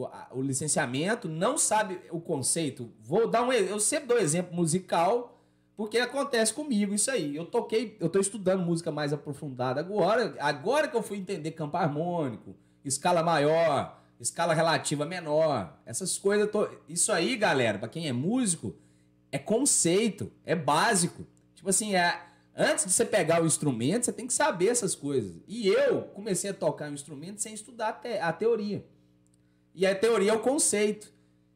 o, o, licenciamento, não sabe o conceito. Vou dar um eu sempre dou exemplo musical, porque acontece comigo isso aí. Eu toquei, eu tô estudando música mais aprofundada agora, agora que eu fui entender campo harmônico, escala maior, escala relativa menor, essas coisas, tô, isso aí, galera, para quem é músico, é conceito, é básico. Tipo assim, é Antes de você pegar o instrumento, você tem que saber essas coisas. E eu comecei a tocar o instrumento sem estudar te a teoria. E a teoria é o conceito.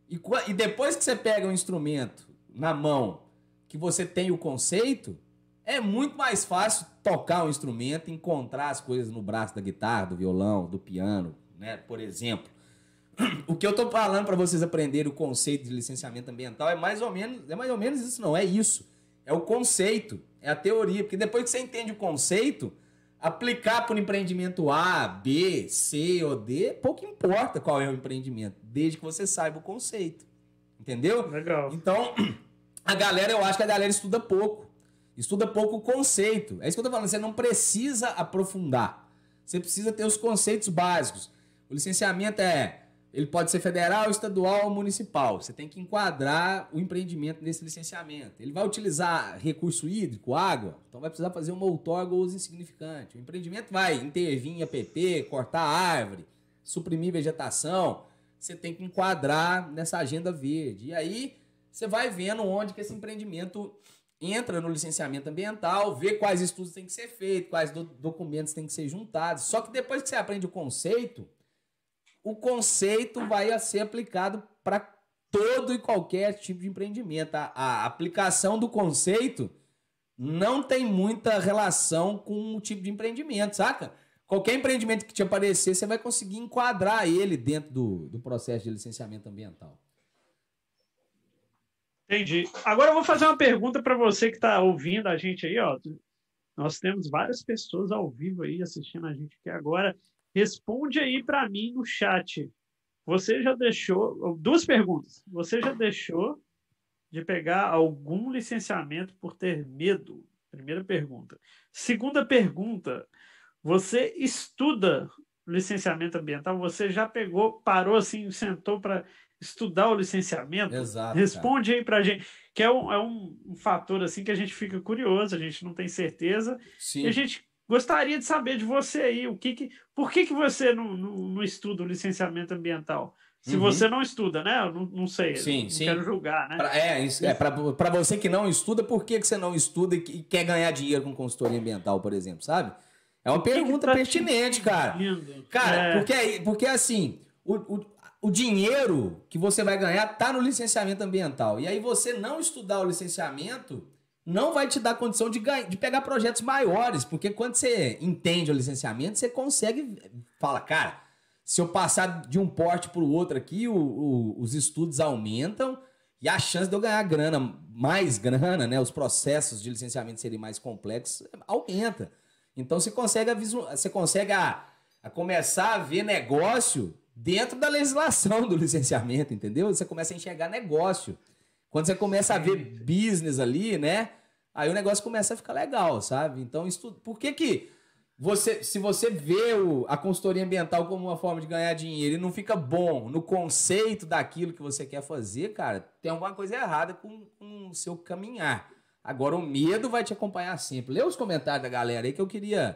E, e depois que você pega o instrumento na mão, que você tem o conceito, é muito mais fácil tocar o instrumento, encontrar as coisas no braço da guitarra, do violão, do piano, né? Por exemplo. O que eu estou falando para vocês aprenderem o conceito de licenciamento ambiental é mais ou menos, é mais ou menos isso não, é isso. É o conceito. É a teoria, porque depois que você entende o conceito, aplicar para o empreendimento A, B, C ou D, pouco importa qual é o empreendimento, desde que você saiba o conceito. Entendeu? Legal. Então, a galera, eu acho que a galera estuda pouco. Estuda pouco o conceito. É isso que eu tô falando, você não precisa aprofundar. Você precisa ter os conceitos básicos. O licenciamento é ele pode ser federal, estadual ou municipal. Você tem que enquadrar o empreendimento nesse licenciamento. Ele vai utilizar recurso hídrico, água, então vai precisar fazer uma outorga ou uso insignificante. O empreendimento vai intervir em APP, cortar árvore, suprimir vegetação. Você tem que enquadrar nessa agenda verde. E aí você vai vendo onde que esse empreendimento entra no licenciamento ambiental, vê quais estudos têm que ser feitos, quais do documentos têm que ser juntados. Só que depois que você aprende o conceito, o conceito vai ser aplicado para todo e qualquer tipo de empreendimento. A, a, aplicação do conceito não tem muita relação com o tipo de empreendimento, saca? Qualquer empreendimento que te aparecer, você vai conseguir enquadrar ele dentro do, do processo de licenciamento ambiental. Entendi. Agora eu vou fazer uma pergunta para você que está ouvindo a gente aí, ó. Nós temos várias pessoas ao vivo aí assistindo a gente aqui agora. Responde aí para mim no chat. Você já deixou. Duas perguntas. Você já deixou de pegar algum licenciamento por ter medo? Primeira pergunta. Segunda pergunta. Você estuda licenciamento ambiental? Você já pegou, parou assim, sentou para estudar o licenciamento? Exato. Responde cara. aí para a gente, que é um, é um fator assim que a gente fica curioso, a gente não tem certeza. Sim. E a gente Gostaria de saber de você aí, o que, que por que, que você não, não, não estuda o licenciamento ambiental? Se uhum. você não estuda, né? Eu não, não sei. Sim, não sim. quero julgar, né? Pra, é, é para você que não estuda, por que, que você não estuda e, que, quer ganhar dinheiro com consultoria ambiental, por exemplo, sabe? É uma que pergunta tá pertinente, cara. Cara, é. porque, porque assim, o, o, o dinheiro que você vai ganhar tá no licenciamento ambiental. E aí você não estudar o licenciamento não vai te dar condição de, ganhar, de pegar projetos maiores, porque quando você entende o licenciamento, você consegue. Fala, cara, se eu passar de um porte para o outro aqui, o, o, os estudos aumentam e a chance de eu ganhar grana, mais grana, né? Os processos de licenciamento serem mais complexos, aumenta. Então você consegue, você consegue a, a começar a ver negócio dentro da legislação do licenciamento, entendeu? Você começa a enxergar negócio. Quando você começa a ver business ali, né? Aí o negócio começa a ficar legal, sabe? Então, estudo. por que que você, se você vê o, a consultoria ambiental como uma forma de ganhar dinheiro e não fica bom no conceito daquilo que você quer fazer, cara, tem alguma coisa errada com, com o seu caminhar. Agora, o medo vai te acompanhar sempre. Lê os comentários da galera aí que eu queria.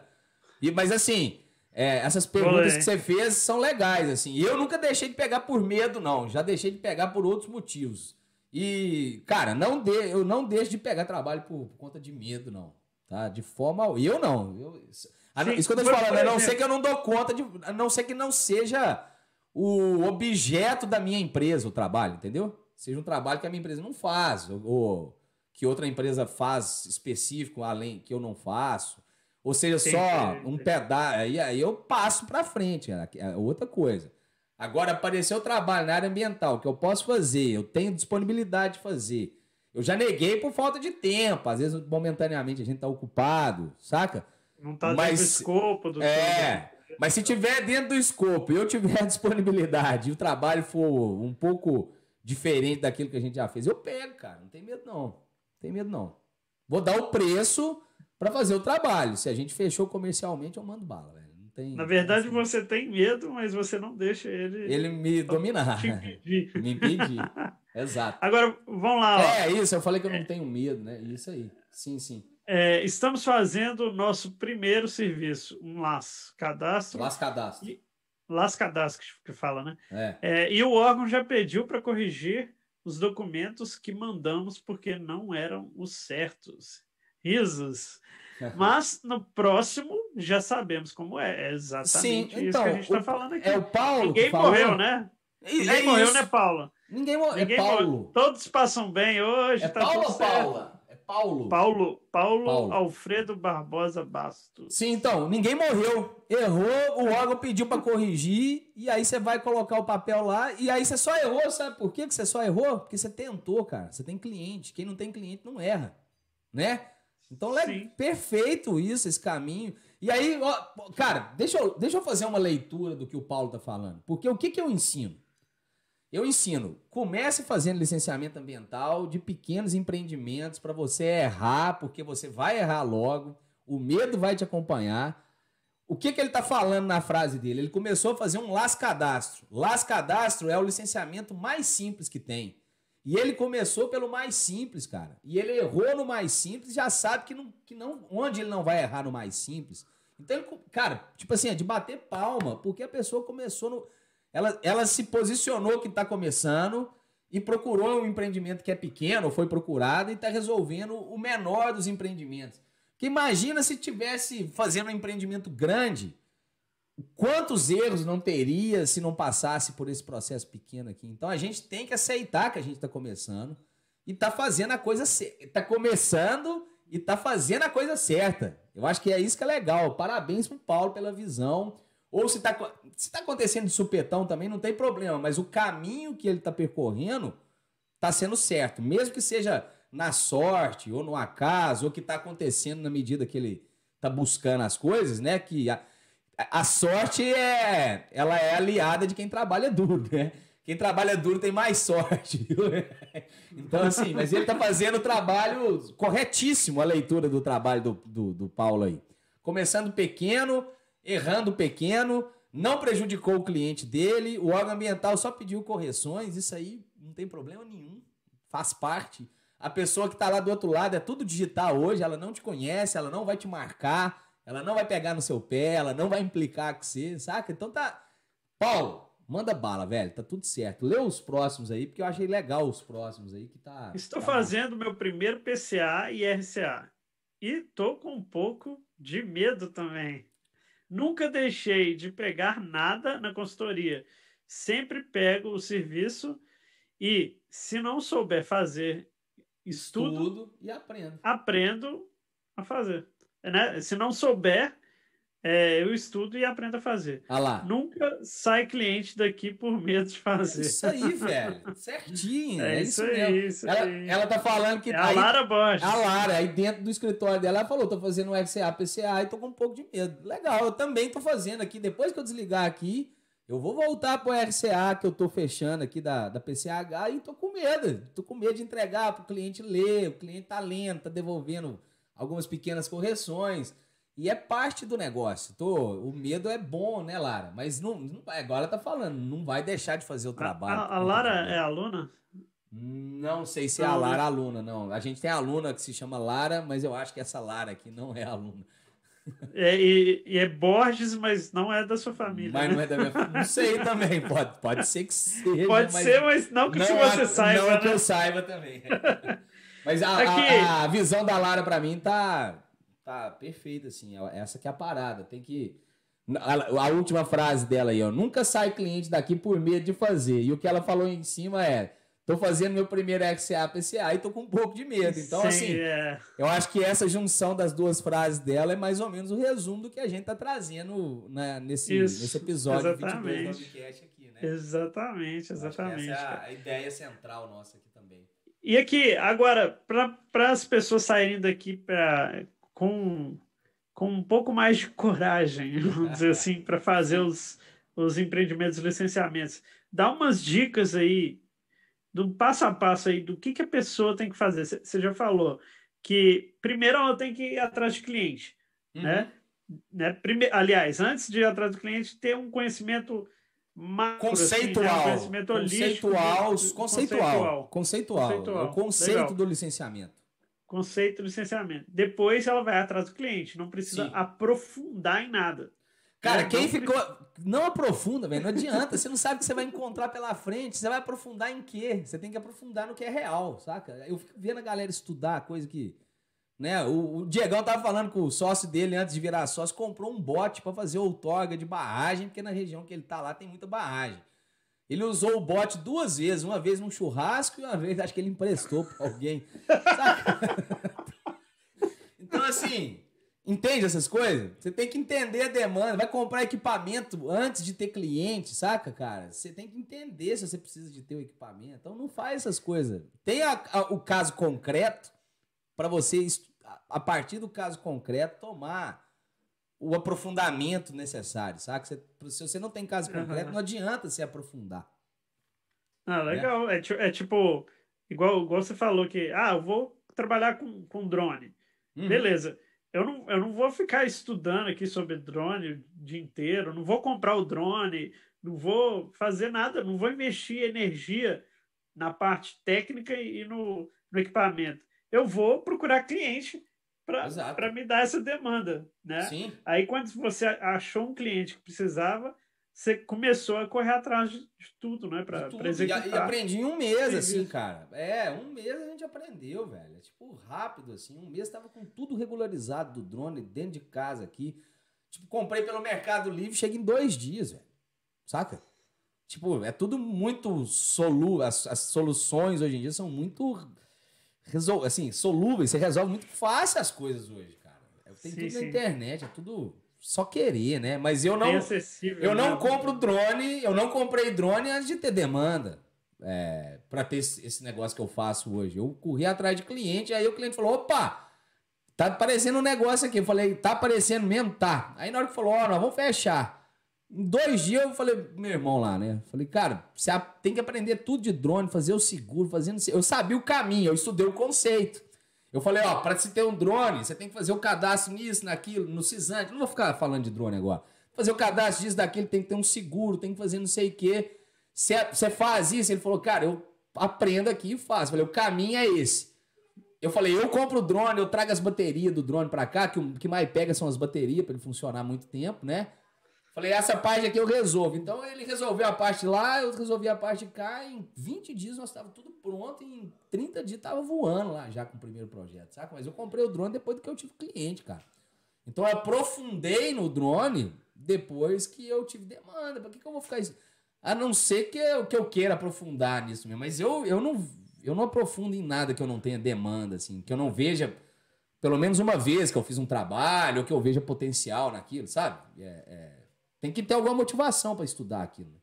E, mas assim, é, essas perguntas Olê. que você fez são legais, assim. Eu nunca deixei de pegar por medo, não. Já deixei de pegar por outros motivos. E, cara, não de, eu não deixo de pegar trabalho por, por conta de medo, não. Tá? De forma. Eu não. Eu, isso, Sim, isso que eu tô te falando, a não ser que eu não dou conta de. A não ser que não seja o objeto da minha empresa, o trabalho, entendeu? Seja um trabalho que a minha empresa não faz, ou, ou que outra empresa faz específico, além que eu não faço. Ou seja, sim, só sim, um pedaço. Aí, aí eu passo para frente, é, é outra coisa. Agora, apareceu trabalho na área ambiental, que eu posso fazer, eu tenho disponibilidade de fazer. Eu já neguei por falta de tempo. Às vezes, momentaneamente, a gente tá ocupado, saca? Não tá mas, dentro do escopo do É, mas se tiver dentro do escopo e eu tiver disponibilidade e o trabalho for um pouco diferente daquilo que a gente já fez, eu pego, cara. Não tem medo, não. Não tem medo, não. Vou dar o preço para fazer o trabalho. Se a gente fechou comercialmente, eu mando bala, velho tem. Na verdade, assim, você tem medo, mas você não deixa ele. Ele me dominar. me impedir. Exato. Agora, vamos lá. É, é, isso, eu falei que eu não é. tenho medo, né? Isso aí. Sim, sim. É, estamos fazendo o nosso primeiro serviço, um LAS, cadastro. LAS cadastro. E, LAS cadastro que fala, né? É. é e o órgão já pediu para corrigir os documentos que mandamos porque não eram os certos. Risos. Mas no próximo já sabemos como é. É exatamente Sim, isso que a então, gente está falando aqui. É o Paulo. Ninguém morreu, né? Ninguém é morreu, né, é Paulo Ninguém, mo Ninguém é Paulo. morreu. Todos passam bem hoje. É tá Paulo ou Paula? É Paulo. Paulo. Paulo. Paulo Alfredo Barbosa Bastos. Sim, então, ninguém morreu. Errou, o órgão pediu para corrigir, e aí você vai colocar o papel lá, e aí você só errou, sabe por quê que você só errou? Porque você tentou, cara. Você tem cliente. Quem não tem cliente não erra, né? Então é perfeito isso, esse caminho. E aí, ó, cara, deixa eu, deixa eu fazer uma leitura do que o Paulo está falando. Porque o que, que eu ensino? Eu ensino, comece fazendo licenciamento ambiental de pequenos empreendimentos para você errar, porque você vai errar logo, o medo vai te acompanhar. O que, que ele está falando na frase dele? Ele começou a fazer um lascadastro. Lascadastro é o licenciamento mais simples que tem. E ele começou pelo mais simples, cara. E ele errou no mais simples, já sabe que não, que não onde ele não vai errar no mais simples. Então, ele, cara, tipo assim, é de bater palma, porque a pessoa começou no. Ela, ela se posicionou que está começando e procurou um empreendimento que é pequeno, foi procurado e está resolvendo o menor dos empreendimentos. Que imagina se tivesse fazendo um empreendimento grande Quantos erros não teria se não passasse por esse processo pequeno aqui? Então a gente tem que aceitar que a gente está começando e está fazendo a coisa certa. Está começando e está fazendo a coisa certa. Eu acho que é isso que é legal. Parabéns para o Paulo pela visão. Ou se está se tá acontecendo de supetão também, não tem problema, mas o caminho que ele está percorrendo está sendo certo. Mesmo que seja na sorte ou no acaso, ou que está acontecendo na medida que ele está buscando as coisas, né? Que. A, a sorte é. Ela é aliada de quem trabalha duro, né? Quem trabalha duro tem mais sorte. Então, assim, mas ele tá fazendo o trabalho corretíssimo, a leitura do trabalho do, do, do Paulo aí. Começando pequeno, errando pequeno, não prejudicou o cliente dele, o órgão ambiental só pediu correções, isso aí não tem problema nenhum, faz parte. A pessoa que está lá do outro lado é tudo digital hoje, ela não te conhece, ela não vai te marcar, ela não vai pegar no seu pé, ela não vai implicar com você, saca? Então tá. Paulo, manda bala, velho, tá tudo certo. Lê os próximos aí, porque eu achei legal os próximos aí que tá. Estou tá... fazendo meu primeiro PCA e RCA. E tô com um pouco de medo também. Nunca deixei de pegar nada na consultoria. Sempre pego o serviço e, se não souber fazer estudo, estudo e aprendo. Aprendo a fazer né? Se não souber, é, eu estudo e aprendo a fazer. Ah Nunca sai cliente daqui por medo de fazer. É isso aí, velho. Certinho. É, é isso, isso, aí, isso ela, aí. Ela tá falando que. É a tá Lara Borges. A Lara, aí dentro do escritório dela, ela falou: tô fazendo um RCA PCA e tô com um pouco de medo. Legal, eu também tô fazendo aqui. Depois que eu desligar aqui, eu vou voltar pro RCA que eu tô fechando aqui da, da PCH e tô com medo. Tô com medo de entregar pro cliente ler. O cliente tá lento, tá devolvendo algumas pequenas correções. E é parte do negócio. Tô, o medo é bom, né, Lara? Mas não, não agora tá falando, não vai deixar de fazer o trabalho. A, a, a Lara é aluna? Não sei se é a Lara aluna, não. A gente tem aluna que se chama Lara, mas eu acho que essa Lara aqui não é aluna. É, e, e, é Borges, mas não é da sua família. Mas né? não é da minha família. Não sei também, pode, pode ser que seja. Pode mas ser, mas não que não você a, saiba. Não né? que eu saiba também. Mas a, é a, a, visão da Lara para mim tá, tá perfeita, assim. Essa que é a parada. Tem que. A, a, última frase dela aí, ó. Nunca sai cliente daqui por medo de fazer. E o que ela falou em cima é. Tô fazendo meu primeiro XA PCA e tô com um pouco de medo. Então, Sim, assim, é. eu acho que essa junção das duas frases dela é mais ou menos o resumo do que a gente tá trazendo né, nesse, Isso, nesse episódio exatamente. 22 do podcast aqui, né? Exatamente, exatamente. essa é a, a ideia central nossa aqui e aqui, agora, para as pessoas saírem daqui pra, com, com um pouco mais de coragem, vamos dizer assim, para fazer os, os empreendimentos licenciamentos, dá umas dicas aí, do passo a passo aí, do que, que a pessoa tem que fazer. Você já falou que primeiro ela tem que ir atrás de cliente, né? uhum. né? né? primeiro Aliás, antes de ir atrás do cliente, ter um conhecimento macro, assim, conceitual, assim, é um holístico. Conceitual, conceitual, conceitual, é conceitual, o conceito Legal. do licenciamento. Conceito do licenciamento. Depois ela vai atrás do cliente, não precisa Sim. aprofundar em nada. Cara, é, quem não ficou. Não aprofunda, velho. Não adianta. você não sabe o que você vai encontrar pela frente. Você vai aprofundar em quê? Você tem que aprofundar no que é real, saca? Eu fico vendo a galera estudar coisa que né? O, o Diegão tava falando que o sócio dele, antes de virar sócio, comprou um bote para fazer outorga de barragem, porque na região que ele tá lá tem muita barragem. Ele usou o bote duas vezes, uma vez num churrasco e uma vez acho que ele emprestou para alguém. então, assim, entende essas coisas? Você tem que entender a demanda. Vai comprar equipamento antes de ter cliente, saca, cara? Você tem que entender se você precisa de ter o equipamento. Então, não faz essas coisas. Tem a, a, o caso concreto para você, a partir do caso concreto, tomar o aprofundamento necessário, sabe? Se você não tem caso concreto, uhum. não adianta se aprofundar. Ah, né? legal. É, é tipo, igual, igual você falou que, ah, eu vou trabalhar com, com drone. Uhum. Beleza. Eu não, eu não vou ficar estudando aqui sobre drone o dia inteiro, não vou comprar o drone, não vou fazer nada, não vou investir energia na parte técnica e no, no equipamento eu vou procurar cliente para me dar essa demanda, né? Sim. Aí quando você achou um cliente que precisava, você começou a correr atrás de, tudo, né? Pra, de tudo. pra executar. E, e aprendi em um mês, assim, cara. É, um mês a gente aprendeu, velho. É, tipo, rápido, assim. Um mês tava com tudo regularizado do drone dentro de casa aqui. Tipo, comprei pelo Mercado Livre, cheguei em dois dias, velho. Saca? Tipo, é tudo muito solu... As, as soluções hoje em dia são muito resol... assim, solúveis, você resolve muito fácil as coisas hoje, cara. É, tem sim, tudo sim. na internet, é tudo só querer, né? Mas eu não. eu não né? compro drone, eu não comprei drone antes de ter demanda. É, para ter esse negócio que eu faço hoje. Eu corri atrás de cliente, aí o cliente falou: opa, tá aparecendo um negócio aqui. Eu falei, tá aparecendo mesmo? Tá. Aí na hora que falou, ó, oh, nós vamos fechar. Em dois dias eu falei, meu irmão lá, né? Falei, cara, você tem que aprender tudo de drone, fazer o seguro, fazendo. Eu sabia o caminho, eu estudei o conceito. Eu falei, ó, para você ter um drone, você tem que fazer o cadastro nisso, naquilo, no CISANT. Não vou ficar falando de drone agora. Fazer o cadastro disso, daquilo, tem que ter um seguro, tem que fazer não sei o quê. Você faz isso? Ele falou, cara, eu aprendo aqui e faço. Eu falei, o caminho é esse. Eu falei, eu compro o drone, eu trago as baterias do drone para cá, que o que mais pega são as baterias para ele funcionar muito tempo, né? Falei, essa parte aqui eu resolvo. Então ele resolveu a parte lá, eu resolvi a parte cá. Em 20 dias nós estávamos tudo pronto. em 30 dias estava voando lá já com o primeiro projeto, saca? Mas eu comprei o drone depois que eu tive cliente, cara. Então eu aprofundei no drone depois que eu tive demanda. Pra que, que eu vou ficar isso? A não ser que eu, que eu queira aprofundar nisso mesmo. Mas eu, eu, não, eu não aprofundo em nada que eu não tenha demanda, assim, que eu não veja pelo menos uma vez que eu fiz um trabalho, ou que eu veja potencial naquilo, sabe? é... é tem que ter alguma motivação para estudar aquilo.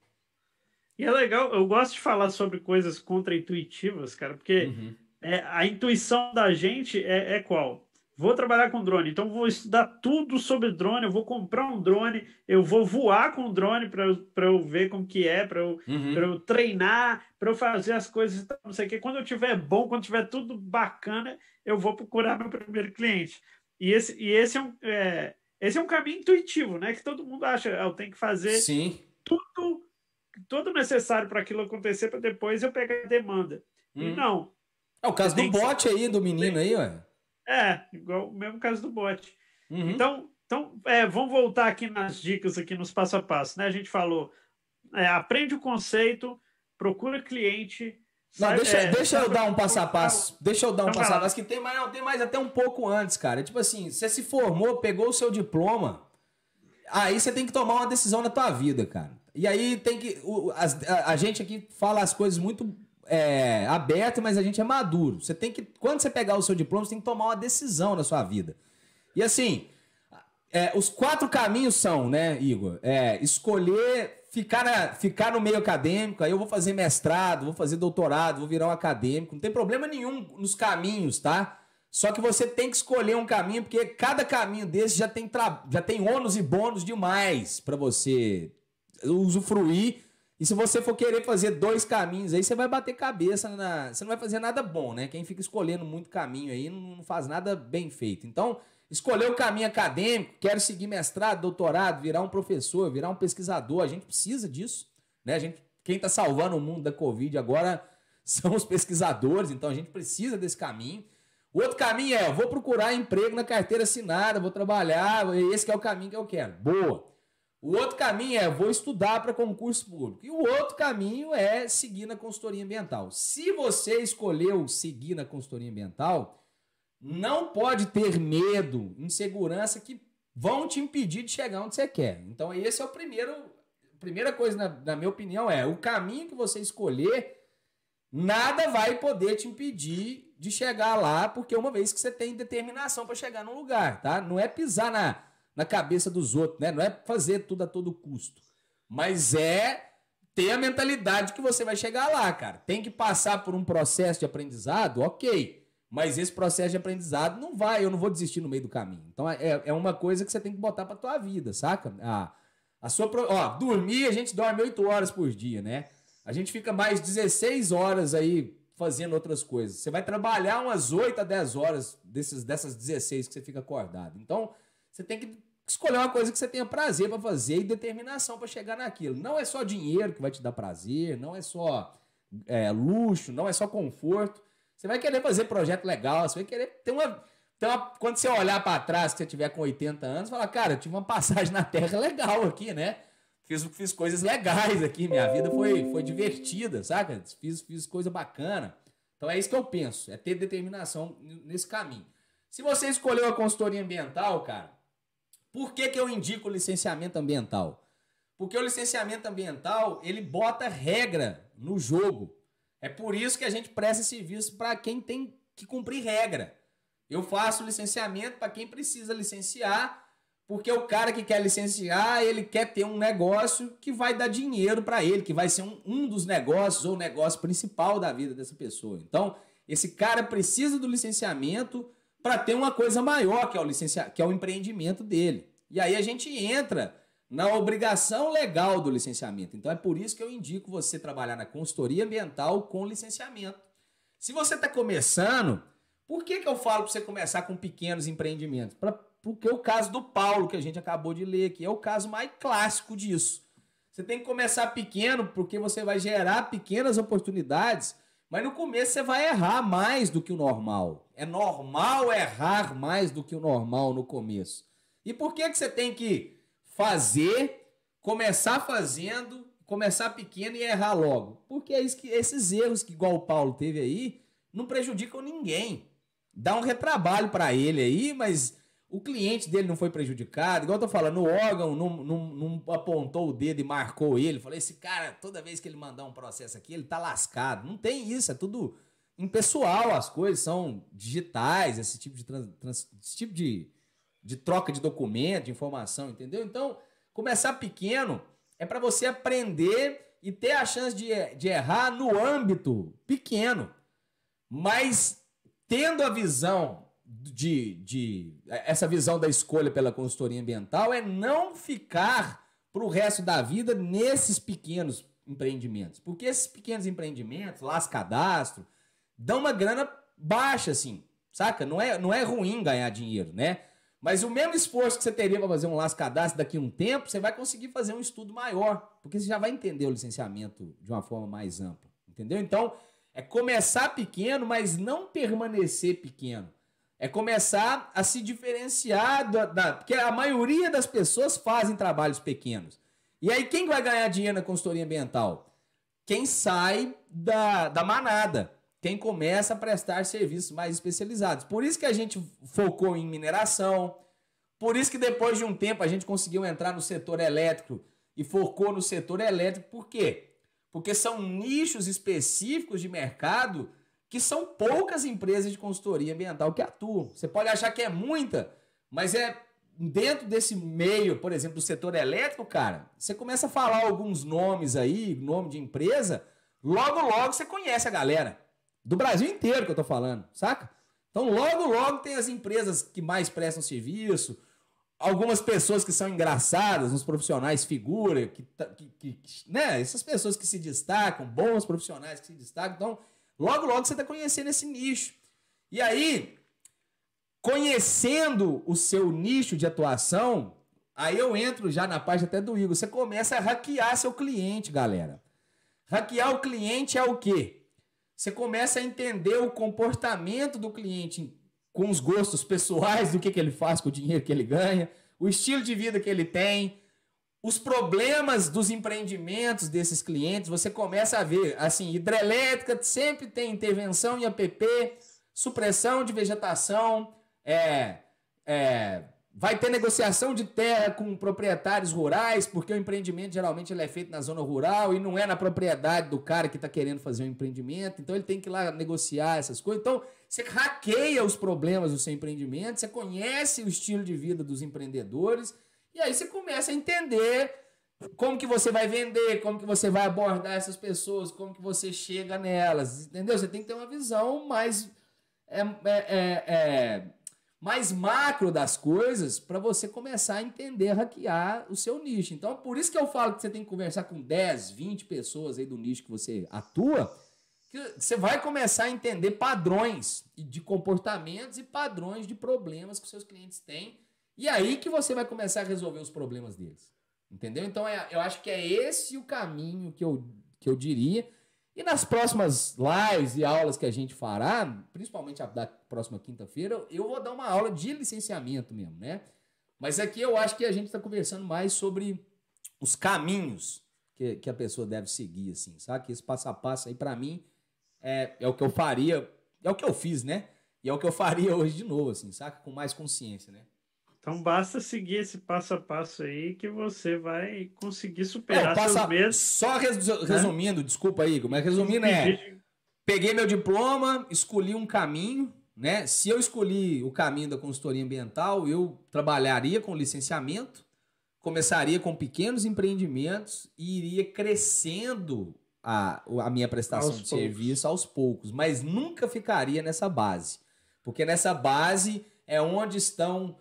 E é legal, eu gosto de falar sobre coisas contraintuitivas, cara, porque uhum. é, a intuição da gente é, é qual? Vou trabalhar com drone, então vou estudar tudo sobre drone, eu vou comprar um drone, eu vou voar com drone para eu ver como que é, para eu, uhum. eu treinar, para eu fazer as coisas, não sei o quê. Quando eu tiver bom, quando tiver tudo bacana, eu vou procurar meu primeiro cliente. E esse, e esse é, um, é, esse é um caminho intuitivo, né? Que todo mundo acha, ah, eu tenho que fazer Sim. tudo necessário para aquilo acontecer para depois eu pegar a demanda. Hum. E não. É o caso do bot aí, do menino aí, ué. É, igual o mesmo caso do bot. Uhum. Então, então é, vamos voltar aqui nas dicas, aqui nos passo a passo. Né? A gente falou, é, aprende o conceito, procura cliente, não, deixa, é, deixa eu dar um passo a passo. Deixa eu dar um passo a passo. Que tem mais, tem mais até um pouco antes, cara. Tipo assim, você se formou, pegou o seu diploma. Aí você tem que tomar uma decisão na tua vida, cara. E aí tem que. O, a, a, gente aqui fala as coisas muito é, aberto, mas a gente é maduro. Você tem que. Quando você pegar o seu diploma, você tem que tomar uma decisão na sua vida. E assim, é, os quatro caminhos são, né, Igor? É, escolher ficar, na, ficar no meio acadêmico, aí eu vou fazer mestrado, vou fazer doutorado, vou virar um acadêmico. Não tem problema nenhum nos caminhos, tá? Só que você tem que escolher um caminho, porque cada caminho desse já tem, já tem ônus e bônus demais para você usufruir. E se você for querer fazer dois caminhos aí, você vai bater cabeça na. Você não vai fazer nada bom, né? Quem fica escolhendo muito caminho aí não faz nada bem feito. Então, escolher o caminho acadêmico, quero seguir mestrado, doutorado, virar um professor, virar um pesquisador. A gente precisa disso, né? A gente, quem está salvando o mundo da Covid agora são os pesquisadores, então a gente precisa desse caminho. O outro caminho é, eu vou procurar emprego na carteira assinada, vou trabalhar, esse é o caminho que eu quero. Boa. O outro caminho é, vou estudar para concurso público. E o outro caminho é seguir na consultoria ambiental. Se você escolheu seguir na consultoria ambiental, não pode ter medo, insegurança que vão te impedir de chegar onde você quer. Então, esse é o primeiro. Primeira coisa, na, na minha opinião, é o caminho que você escolher, nada vai poder te impedir de chegar lá, porque uma vez que você tem determinação para chegar num lugar, tá? Não é pisar na, na cabeça dos outros, né? Não é fazer tudo a todo custo. Mas é ter a mentalidade que você vai chegar lá, cara. Tem que passar por um processo de aprendizado, ok. Mas esse processo de aprendizado não vai, eu não vou desistir no meio do caminho. Então é, é uma coisa que você tem que botar pra tua vida, saca? A, a sua. Ó, dormir, a gente dorme 8 horas por dia, né? A gente fica mais 16 horas aí fazendo outras coisas. Você vai trabalhar umas 8 a 10 horas desses, dessas 16 que você fica acordado. Então, você tem que escolher uma coisa que você tenha prazer para fazer e determinação para chegar naquilo. Não é só dinheiro que vai te dar prazer, não é só é, luxo, não é só conforto. Você vai querer fazer projeto legal, você vai querer ter uma. Ter uma quando você olhar para trás, que você tiver com 80 anos, falar, cara, eu tive uma passagem na Terra legal aqui, né? Fiz, fiz coisas legais aqui, minha vida foi, foi divertida, saca? Fiz, fiz coisa bacana. Então é isso que eu penso, é ter determinação nesse caminho. Se você escolheu a consultoria ambiental, cara, por que, que eu indico o licenciamento ambiental? Porque o licenciamento ambiental, ele bota regra no jogo é por isso que a gente presta serviço para quem tem que cumprir regra. Eu faço licenciamento para quem precisa licenciar, porque o cara que quer licenciar, ele quer ter um negócio que vai dar dinheiro para ele, que vai ser um, um dos negócios ou o negócio principal da vida dessa pessoa. Então, esse cara precisa do licenciamento para ter uma coisa maior, que é o licenciar, que é o empreendimento dele. E aí a gente entra na obrigação legal do licenciamento. Então é por isso que eu indico você trabalhar na consultoria ambiental com licenciamento. Se você está começando, por que, que eu falo para você começar com pequenos empreendimentos? Pra, porque é o caso do Paulo, que a gente acabou de ler aqui, é o caso mais clássico disso. Você tem que começar pequeno, porque você vai gerar pequenas oportunidades, mas no começo você vai errar mais do que o normal. É normal errar mais do que o normal no começo. E por que, que você tem que fazer, começar fazendo, começar pequeno e errar logo. Porque é isso que esses erros que igual o Paulo teve aí não prejudicam ninguém. Dá um retrabalho para ele aí, mas o cliente dele não foi prejudicado. Igual eu tô falando, o órgão não, não, não apontou o dedo e marcou ele. Falei, esse cara, toda vez que ele mandar um processo aqui, ele tá lascado. Não tem isso, é tudo impessoal, as coisas são digitais, esse tipo de, trans, trans, esse tipo de de troca de documento, de informação, entendeu? Então, começar pequeno é para você aprender e ter a chance de, de errar no âmbito pequeno. Mas tendo a visão de, de essa visão da escolha pela consultoria ambiental é não ficar para o resto da vida nesses pequenos empreendimentos. Porque esses pequenos empreendimentos, lá cadastro, dão uma grana baixa, assim, saca? Não é, não é ruim ganhar dinheiro, né? Mas o mesmo esforço que você teria para fazer um lascadastro daqui a um tempo, você vai conseguir fazer um estudo maior, porque você já vai entender o licenciamento de uma forma mais ampla, entendeu? Então, é começar pequeno, mas não permanecer pequeno. É começar a se diferenciar da, da porque a maioria das pessoas fazem trabalhos pequenos. E aí quem vai ganhar dinheiro na consultoria ambiental? Quem sai da, da manada quem começa a prestar serviços mais especializados. Por isso que a gente focou em mineração, por isso que depois de um tempo a gente conseguiu entrar no setor elétrico e focou no setor elétrico. Por quê? Porque são nichos específicos de mercado que são poucas empresas de consultoria ambiental que atuam. Você pode achar que é muita, mas é dentro desse meio, por exemplo, do setor elétrico, cara, você começa a falar alguns nomes aí, nome de empresa, logo logo você conhece a galera. Do Brasil inteiro que eu tô falando, saca? Então, logo, logo tem as empresas que mais prestam serviço, algumas pessoas que são engraçadas, uns profissionais figura, que, tá, que, que, né? Essas pessoas que se destacam, bons profissionais que se destacam. Então, logo, logo você tá conhecendo esse nicho. E aí, conhecendo o seu nicho de atuação, aí eu entro já na página até do Igor. Você começa a hackear seu cliente, galera. Hackear o cliente é o quê? você começa a entender o comportamento do cliente com os gostos pessoais do que, que ele faz com o dinheiro que ele ganha, o estilo de vida que ele tem, os problemas dos empreendimentos desses clientes, você começa a ver, assim, hidrelétrica sempre tem intervenção em APP, supressão de vegetação, é, é, Vai ter negociação de terra com proprietários rurais, porque o empreendimento geralmente ele é feito na zona rural e não é na propriedade do cara que está querendo fazer o um empreendimento. Então ele tem que ir lá negociar essas coisas. Então você hackeia os problemas do seu empreendimento, você conhece o estilo de vida dos empreendedores e aí você começa a entender como que você vai vender, como que você vai abordar essas pessoas, como que você chega nelas, entendeu? Você tem que ter uma visão mais é, é, é, é mais macro das coisas para você começar a entender, hackear o seu nicho. Então, por isso que eu falo que você tem que conversar com 10, 20 pessoas aí do nicho que você atua, que você vai começar a entender padrões de comportamentos e padrões de problemas que os seus clientes têm. E aí que você vai começar a resolver os problemas deles. Entendeu? Então, é, eu acho que é esse o caminho que eu, que eu diria. E nas próximas lives e aulas que a gente fará, principalmente a da próxima quinta-feira, eu vou dar uma aula de licenciamento mesmo, né? Mas aqui eu acho que a gente está conversando mais sobre os caminhos que, que a pessoa deve seguir, assim, sabe? Que esse passo a passo aí, para mim, é, é o que eu faria, é o que eu fiz, né? E é o que eu faria hoje de novo, assim, saca? Com mais consciência, né? Então basta seguir esse passo a passo aí que você vai conseguir é, superar é, passa, seus medos. Só né? resumindo, desculpa aí, mas é é resumindo é peguei meu diploma, escolhi um caminho, né? Se eu escolhi o caminho da consultoria ambiental, eu trabalharia com licenciamento, começaria com pequenos empreendimentos e iria crescendo a, a minha prestação aos de poucos. serviço aos poucos, mas nunca ficaria nessa base, porque nessa base é onde estão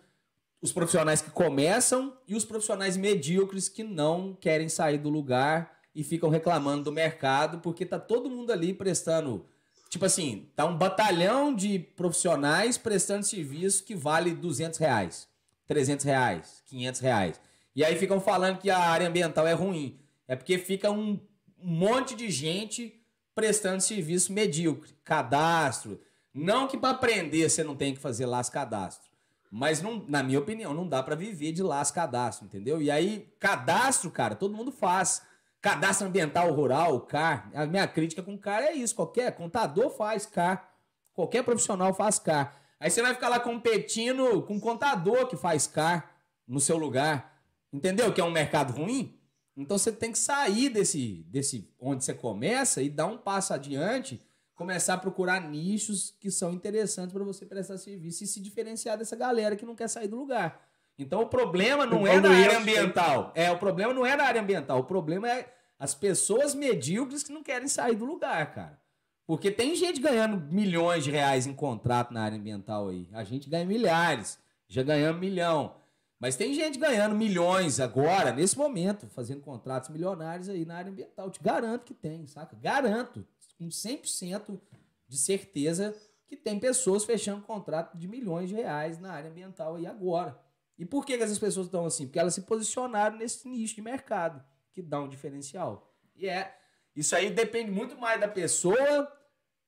os profissionais que começam e os profissionais medíocres que não querem sair do lugar e ficam reclamando do mercado, porque tá todo mundo ali prestando. Tipo assim, tá um batalhão de profissionais prestando serviço que vale 200 reais, 300 reais, 500 reais. E aí ficam falando que a área ambiental é ruim. É porque fica um monte de gente prestando serviço medíocre, cadastro. Não que para aprender você não tem que fazer lá os cadastros mas, não, na minha opinião, não dá para viver de las cadastro, entendeu? E aí, cadastro, cara, todo mundo faz. Cadastro ambiental rural, CAR. A minha crítica com o CAR é isso. Qualquer contador faz CAR. Qualquer profissional faz CAR. Aí você vai ficar lá competindo com um contador que faz CAR no seu lugar. Entendeu? Que é um mercado ruim. Então você tem que sair desse, desse onde você começa e dar um passo adiante começar a procurar nichos que são interessantes para você prestar serviço e se diferenciar dessa galera que não quer sair do lugar. Então o problema não então, é da é área ambiental. É, o problema não é da área ambiental. O problema é as pessoas medíocres que não querem sair do lugar, cara. Porque tem gente ganhando milhões de reais em contrato na área ambiental aí. A gente ganha milhares, já ganhamos milhão. Mas tem gente ganhando milhões agora, nesse momento, fazendo contratos milionários aí na área ambiental. Te garanto que tem, saca? Garanto com 100% de certeza que tem pessoas fechando contrato de milhões de reais na área ambiental aí agora. E por que, essas pessoas estão assim? Porque elas se posicionaram nesse nicho de mercado, que dá um diferencial. E é. Isso aí depende muito mais da pessoa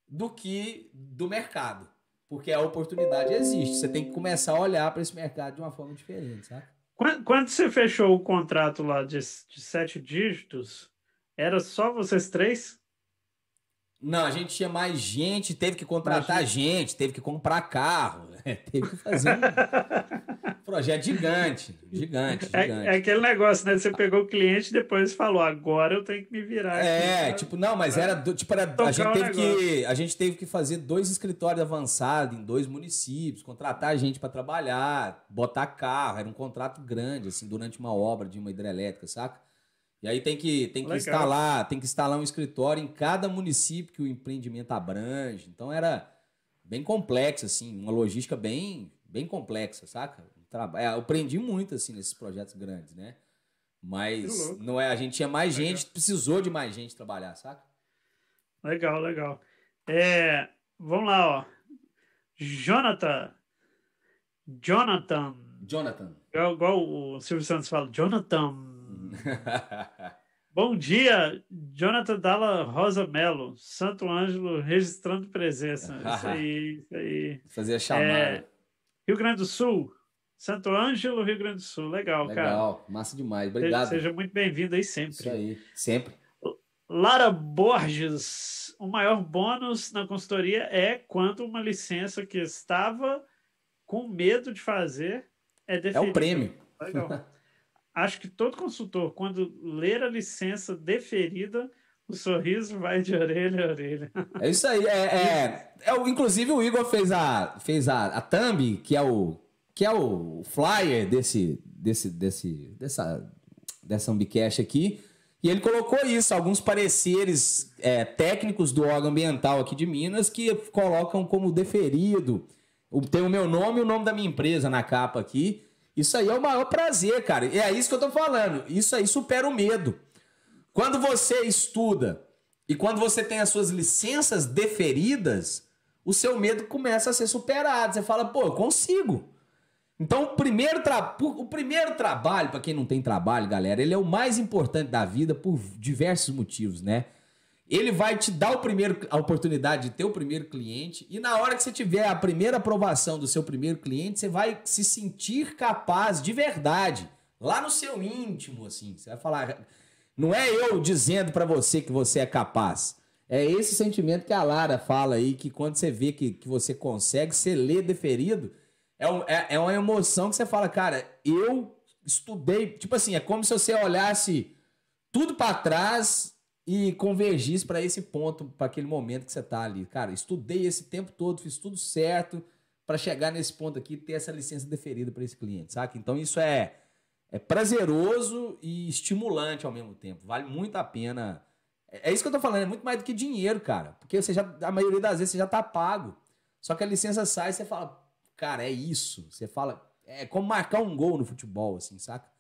do que do mercado. Porque a oportunidade existe. Você tem que começar a olhar para esse mercado de uma forma diferente, sabe? Quando, quando você fechou o contrato lá de, de sete dígitos, era só vocês três? Não, a gente tinha mais gente, teve que contratar gente, teve que comprar carro, né? teve que fazer um projeto gigante, gigante, é, gigante. É, é, aquele negócio, né? Você pegou o cliente e depois falou, agora eu tenho que me virar. É, tipo, não, mas era, tipo, era, a, gente teve que, a gente teve que fazer dois escritórios avançados em dois municípios, contratar gente para trabalhar, botar carro, era um contrato grande, assim, durante uma obra de uma hidrelétrica, saca? E aí tem que, tem que instalar, tem que instalar um escritório em cada município que o empreendimento abrange. Então era bem complexo, assim, uma logística bem, bem complexa, saca? É, eu aprendi muito assim nesses projetos grandes, né? Mas não é, a gente tinha mais legal. gente, precisou de mais gente trabalhar, saca? Legal, legal. É, vamos lá, ó. Jonathan. Jonathan. Jonathan. É igual o Silvio Santos fala, Jonathan. Bom dia, Jonathan Dalla Rosa Melo, Santo Ângelo registrando presença. Isso aí, isso aí. Fazia é, chamada. É, Rio Grande do Sul, Santo Ângelo, Rio Grande do Sul. Legal, Legal cara. Legal, massa demais. Obrigado. Seja, muito bem-vindo aí sempre. Isso aí, sempre. Lara Borges, o maior bônus na consultoria é quando uma licença que estava com medo de fazer é definida. É o prêmio. Legal. acho que todo consultor, quando ler a licença deferida, o sorriso vai de orelha a orelha. É isso aí. É, é, é inclusive, o Igor fez a, fez a, a thumb, que é o, que é o flyer desse, desse, desse, dessa, dessa Ambicast aqui. E ele colocou isso, alguns pareceres é, técnicos do órgão ambiental aqui de Minas que colocam como deferido. Tem o meu nome e o nome da minha empresa na capa aqui. Isso aí é o maior prazer, cara. É isso que eu tô falando. Isso aí supera o medo. Quando você estuda e quando você tem as suas licenças deferidas, o seu medo começa a ser superado. Você fala, pô, eu consigo. Então, o primeiro, tra... o primeiro trabalho, para quem não tem trabalho, galera, ele é o mais importante da vida por diversos motivos, né? Ele vai te dar o primeiro, a oportunidade de ter o primeiro cliente, e na hora que você tiver a primeira aprovação do seu primeiro cliente, você vai se sentir capaz de verdade, lá no seu íntimo, assim. Você vai falar: não é eu dizendo para você que você é capaz. É esse sentimento que a Lara fala aí, que quando você vê que, que você consegue, ser lê deferido, é, um, é, é uma emoção que você fala, cara, eu estudei. Tipo assim, é como se você olhasse tudo para trás e convergisse para esse ponto, para aquele momento que você está ali. Cara, estudei esse tempo todo, fiz tudo certo para chegar nesse ponto aqui e ter essa licença deferida para esse cliente, saca? Então isso é, é prazeroso e estimulante ao mesmo tempo. Vale muito a pena. É, é isso que eu tô falando, é muito mais do que dinheiro, cara. Porque você já, a maioria das vezes você já tá pago. Só que a licença sai e você fala, cara, é isso. Você fala, é como marcar um gol no futebol, assim, saca?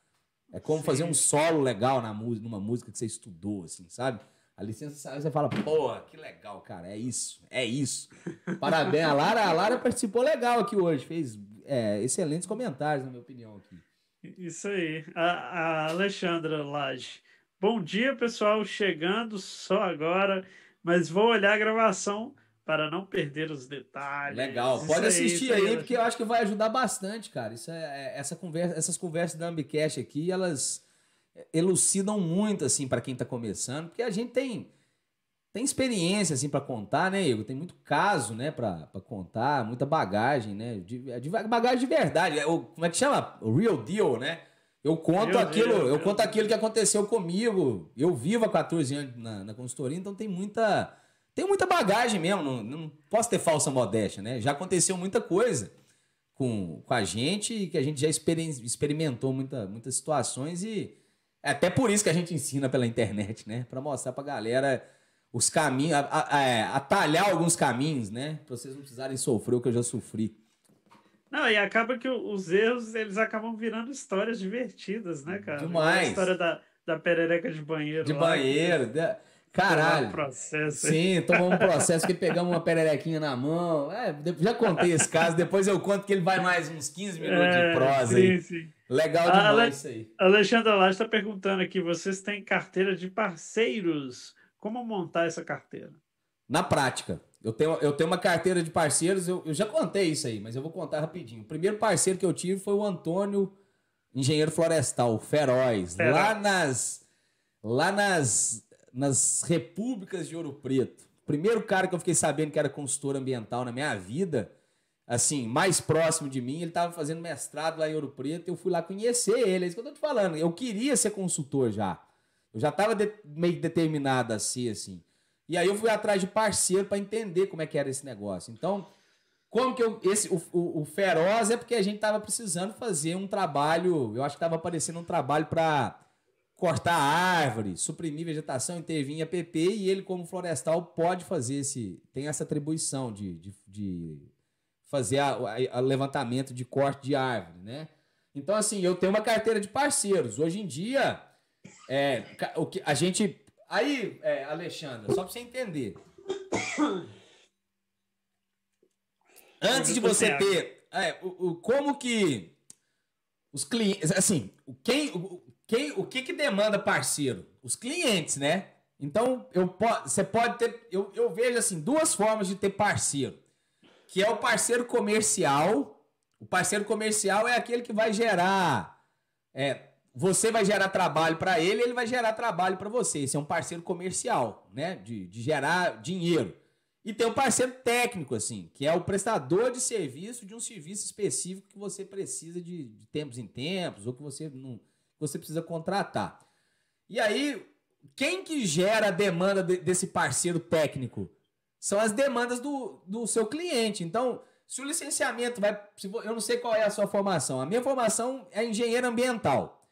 É como Sim. fazer um solo legal na música, numa música que você estudou, assim, sabe? A licença sai, você fala, pô, que legal, cara, é isso, é isso. Parabéns, a Lara, a Lara participou legal aqui hoje, fez é, excelentes comentários, na minha opinião, aqui. Isso aí. A, a Alexandra Lage. Bom dia, pessoal, chegando só agora, mas vou olhar a gravação para não perder os detalhes. Legal, pode assistir aí, aí porque eu acho que vai ajudar bastante, cara. Isso é, é, essa conversa, essas conversas da Ambicast aqui, elas elucidam muito assim para quem está começando, porque a gente tem tem experiência assim para contar, né, Igor? Tem muito caso, né, para contar, muita bagagem, né? De, é de, bagagem de verdade, é o, como é que chama? O real deal, né? Eu conto aquilo, eu conto aquilo que aconteceu comigo. Eu vivo há 14 anos na, na consultoria, então tem muita tem muita bagagem mesmo, não, não posso ter falsa modéstia, né? Já aconteceu muita coisa com, com a gente, que a gente já experimentou muita, muitas situações e é até por isso que a gente ensina pela internet, né? Para mostrar para galera os caminhos, é, atalhar alguns caminhos, né? Para vocês não precisarem sofrer o que eu já sofri. Não, e acaba que os erros, eles acabam virando histórias divertidas, né, cara? Demais. A história da, da perereca de banheiro. De lá, banheiro. Né? Caralho. um processo. Sim, tomamos um processo que pegamos uma pererequinha na mão. É, já contei esse caso, depois eu conto que ele vai mais uns 15 minutos é, de prosa. Sim, aí. sim. Legal demais Ale... isso aí. Alexandra Laje está perguntando aqui: vocês têm carteira de parceiros? Como montar essa carteira? Na prática. Eu tenho, eu tenho uma carteira de parceiros, eu, eu já contei isso aí, mas eu vou contar rapidinho. O primeiro parceiro que eu tive foi o Antônio, engenheiro florestal, Feroz, Feroz. lá nas lá nas nas repúblicas de Ouro Preto. Primeiro cara que eu fiquei sabendo que era consultor ambiental na minha vida, assim, mais próximo de mim, ele estava fazendo mestrado lá em Ouro Preto, eu fui lá conhecer ele, é isso que eu tô te falando. Eu queria ser consultor já. Eu já estava de, meio determinado a ser assim. E aí eu fui atrás de parceiro para entender como é que era esse negócio. Então, como que eu esse o, o, o feroz é porque a gente estava precisando fazer um trabalho, eu acho que estava aparecendo um trabalho para cortar árvore, suprimir vegetação, intervir em APP, e ele, como florestal, pode fazer esse. tem essa atribuição de, de, de fazer o levantamento de corte de árvore, né? Então, assim, eu tenho uma carteira de parceiros. Hoje em dia, é, o que a gente. Aí, é, só para você entender. Antes de você ter. É, o, o, como que os clientes. Assim, quem, quem, o que, que demanda parceiro? Os clientes, né? Então, eu, você pode ter. Eu, eu vejo assim duas formas de ter parceiro. Que é o parceiro comercial. O parceiro comercial é aquele que vai gerar. É, você vai gerar trabalho para ele, ele vai gerar trabalho para você. Esse é um parceiro comercial, né? De, de gerar dinheiro. E tem o um parceiro técnico, assim, que é o prestador de serviço de um serviço específico que você precisa de, de tempos em tempos, ou que você não você precisa contratar. E aí, quem que gera a demanda de, desse parceiro técnico? São as demandas do, do seu cliente. Então, se o licenciamento vai. eu não sei qual é a sua formação. A minha formação é engenheiro ambiental.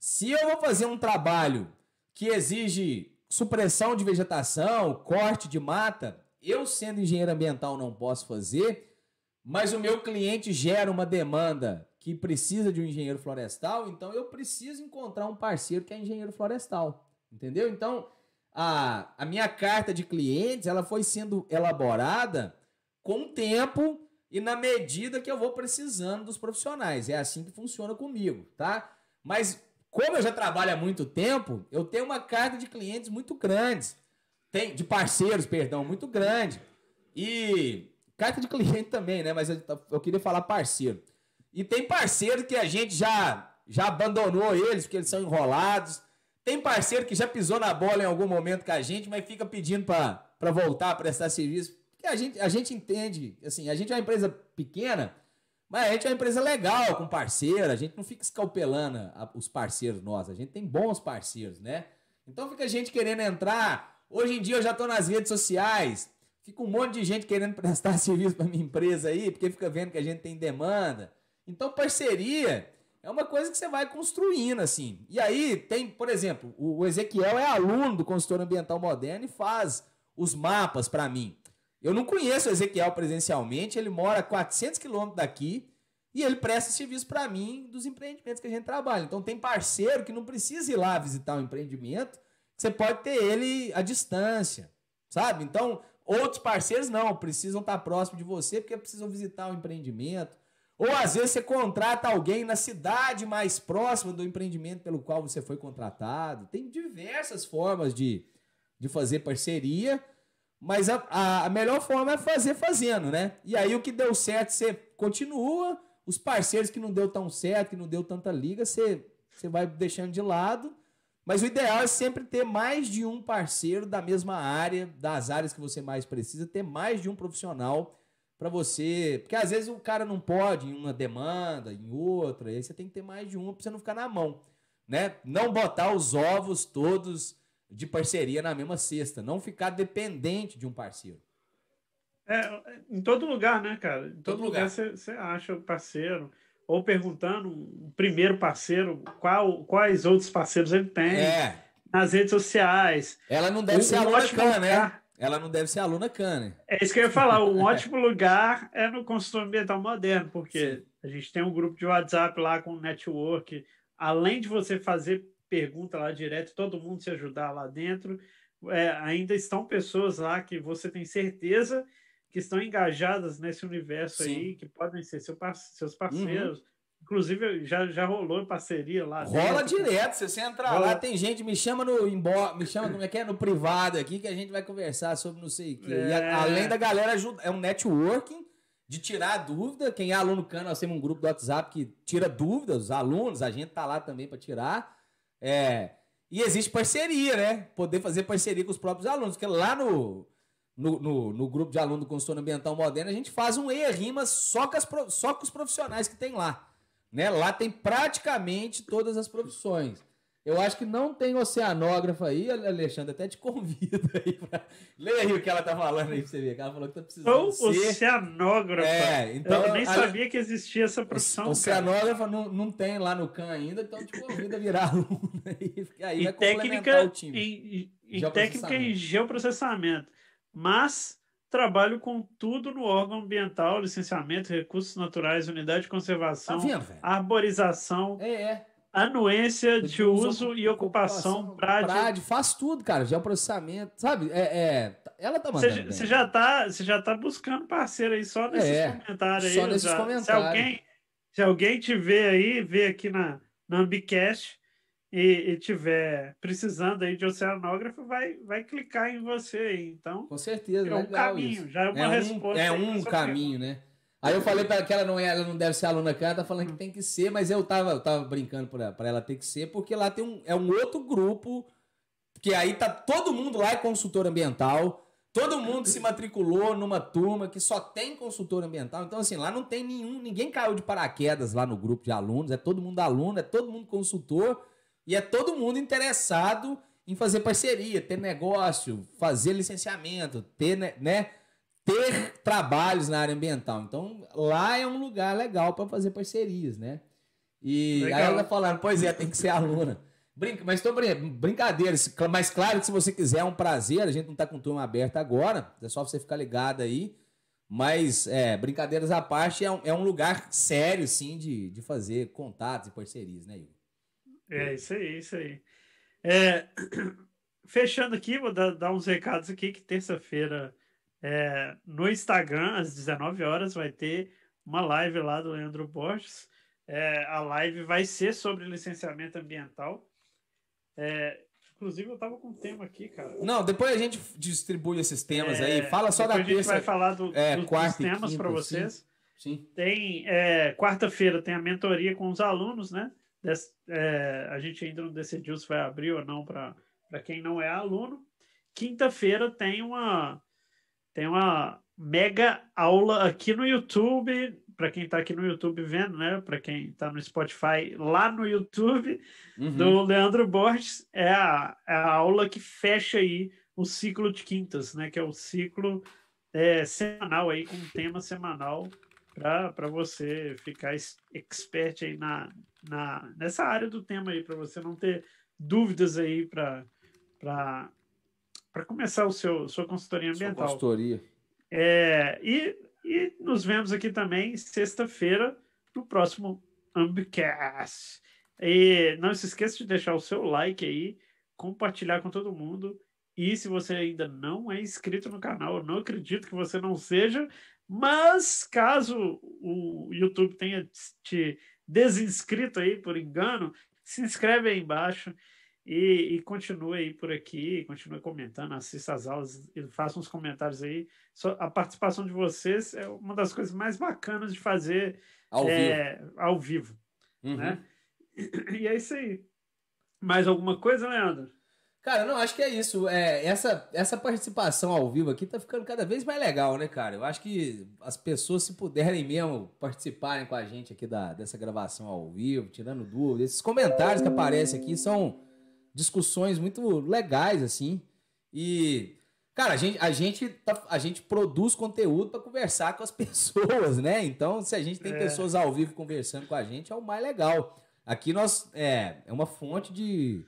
Se eu vou fazer um trabalho que exige supressão de vegetação, corte de mata, eu sendo engenheiro ambiental não posso fazer, mas o meu cliente gera uma demanda que precisa de um engenheiro florestal, então eu preciso encontrar um parceiro que é engenheiro florestal, entendeu? Então, a, a minha carta de clientes, ela foi sendo elaborada com o tempo e na medida que eu vou precisando dos profissionais. É assim que funciona comigo, tá? Mas como eu já trabalho há muito tempo, eu tenho uma carta de clientes muito grande, tem de parceiros, perdão, muito grande. E carta de cliente também, né? Mas eu, eu queria falar parceiro. E tem parceiro que a gente já, já abandonou eles, porque eles são enrolados. Tem parceiro que já pisou na bola em algum momento com a gente, mas fica pedindo para voltar, a prestar serviço. Porque a gente, a gente entende, assim, a gente é uma empresa pequena, mas a gente é uma empresa legal, com parceiro. A gente não fica escalpelando os parceiros nossos. A gente tem bons parceiros, né? Então fica a gente querendo entrar. Hoje em dia eu já estou nas redes sociais. Fica um monte de gente querendo prestar serviço para minha empresa aí, porque fica vendo que a gente tem demanda. Então, parceria é uma coisa que você vai construindo, assim. E aí tem, por exemplo, o Ezequiel é aluno do consultor ambiental moderno e faz os mapas para mim. Eu não conheço o Ezequiel presencialmente, ele mora 400 quilômetros daqui e ele presta serviço para mim dos empreendimentos que a gente trabalha. Então tem parceiro que não precisa ir lá visitar o um empreendimento, você pode ter ele à distância, sabe? Então outros parceiros não, precisam estar próximo de você porque precisam visitar o empreendimento ou às vezes você contrata alguém na cidade mais próxima do empreendimento pelo qual você foi contratado. Tem diversas formas de, de fazer parceria, mas a, a, a melhor forma é fazer fazendo, né? E aí o que deu certo você continua, os parceiros que não deu tão certo, que não deu tanta liga, você, você vai deixando de lado. Mas o ideal é sempre ter mais de um parceiro da mesma área, das áreas que você mais precisa, ter mais de um profissional para você. Porque às vezes o cara não pode em uma demanda, em outra, e aí você tem que ter mais de uma para você não ficar na mão. Né? Não botar os ovos todos de parceria na mesma cesta, não ficar dependente de um parceiro. É, em todo lugar, né, cara? Em todo, todo lugar você acha o parceiro. Ou perguntando o primeiro parceiro, qual, quais outros parceiros ele tem. É. Nas redes sociais. Ela não deve ser a lógica, é né? Ela não deve ser aluna Cane. É isso que eu ia falar. Um ótimo lugar é no consultor ambiental moderno, porque Sim. a gente tem um grupo de WhatsApp lá com network. Além de você fazer pergunta lá direto, todo mundo se ajudar lá dentro, é, ainda estão pessoas lá que você tem certeza que estão engajadas nesse universo Sim. aí, que podem ser seu, seus parceiros. Uhum. Inclusive, já, já rolou parceria lá. Rola dentro. direto. Se você entrar Rola. lá, tem gente, me chama no inbox, me chama como é que é? No privado aqui, que a gente vai conversar sobre não sei o quê. É. A, além da galera ajuda, é um networking de tirar dúvida. Quem é aluno cano nós temos um grupo do WhatsApp que tira dúvidas, os alunos, a gente tá lá também para tirar. É, e existe parceria, né? Poder fazer parceria com os próprios alunos, porque lá no. No, no, no, grupo de aluno do consultor ambiental moderno, a gente faz um e rima só com, as, só com os profissionais que tem lá. Né? Lá tem praticamente todas as profissões. Eu acho que não tem oceanógrafa aí, Alexandre, até te convido aí pra... Leia aí o que ela tá falando aí pra você ver, que ela falou que tá precisando Ou ser... oceanógrafa. É, então... Eu nem sabia que existia essa profissão, Oceanógrafa não, não tem lá no CAN ainda, então te convido a virar aluno aí, aí e vai técnica, o time. E, e, e técnica e geoprocessamento. Mas trabalho com tudo no órgão ambiental, licenciamento, recursos naturais, unidade de conservação, tá vendo, arborização, é, é. anuência de uso e ocupação, ocupação prádio. Faz tudo, cara, processamento sabe? É, é, ela tá mandando. Você já está você já tá buscando parceiro aí só nesses é, comentários só aí. Nesses comentários. Se alguém se alguém te vê aí, vê aqui na na Ambicast, e, e tiver precisando aí de oceanógrafo, vai, vai clicar em você aí. Então, com certeza, é um caminho, isso. já é uma é resposta. É um, é um caminho, né? Aí eu falei para que ela não, é, ela não deve ser aluna cá, ela tá falando que hum. tem que ser, mas eu tava, eu tava brincando para ela ter que ser, porque lá tem um, é um outro grupo, que aí tá todo mundo lá é consultor ambiental, todo mundo se matriculou numa turma que só tem consultor ambiental. Então, assim, lá não tem nenhum, ninguém caiu de paraquedas lá no grupo de alunos, é todo mundo aluno, é todo mundo consultor. E é todo mundo interessado em fazer parceria, ter negócio, fazer licenciamento, ter, né, né ter trabalhos na área ambiental. Então, lá é um lugar legal para fazer parcerias, né? E legal. aí ela falando, pois é, tem que ser aluna. Brinca, mas estou brincadeira, mas claro que se você quiser é um prazer, a gente não está com turma aberta agora, é só você ficar ligado aí. Mas, é, brincadeiras à parte, é um, é um lugar sério, sim, de, de fazer contatos e parcerias, né, Igor? É, é isso aí, é isso aí. É, fechando aqui, vou dar, dar, uns recados aqui que terça-feira é, no Instagram, às 19 horas, vai ter uma live lá do Leandro Borges. É, a live vai ser sobre licenciamento ambiental. É, inclusive, eu estava com um tema aqui, cara. Não, depois a gente distribui esses temas aí. Fala só da terça. A gente terça, vai falar do, do, quarta dos temas para vocês. Sim. Sim. Tem quarta-feira tem a mentoria com os alunos, né? Des, é, a gente ainda não decidiu se vai abrir ou não para quem não é aluno. Quinta-feira tem uma, tem uma mega aula aqui no YouTube. Para quem está aqui no YouTube vendo, né? Para quem está no Spotify, lá no YouTube, uhum. do Leandro Borges, é a, é a aula que fecha aí o ciclo de quintas, né? Que é o ciclo é, semanal aí, com um tema semanal para você ficar expert aí na, na, nessa área do tema aí, para você não ter dúvidas aí para começar o seu, sua consultoria ambiental. Sua consultoria. É, e, e nos vemos aqui também sexta-feira no próximo Ambicast. E não se esqueça de deixar o seu like aí, compartilhar com todo mundo. E se você ainda não é inscrito no canal, eu não acredito que você não seja, mas caso o YouTube tenha te desinscrito aí por engano, se inscreve aí embaixo e, e continue aí por aqui, continue comentando, assista as aulas e faça uns comentários aí. a participação de vocês é uma das coisas mais bacanas de fazer ao é, vivo. Ao vivo né? uhum. né? E é isso aí. Mais alguma coisa, Leandro? Cara, não, acho que é isso. É, essa, essa participação ao vivo aqui tá ficando cada vez mais legal, né, cara? Eu acho que as pessoas, se puderem mesmo, participarem com a gente aqui da, dessa gravação ao vivo, tirando dúvidas. Esses comentários que aparecem aqui são discussões muito legais, assim. E, cara, a gente, a gente, tá, a gente produz conteúdo para conversar com as pessoas, né? Então, se a gente tem é. pessoas ao vivo conversando com a gente, é o mais legal. Aqui nós é, é uma fonte de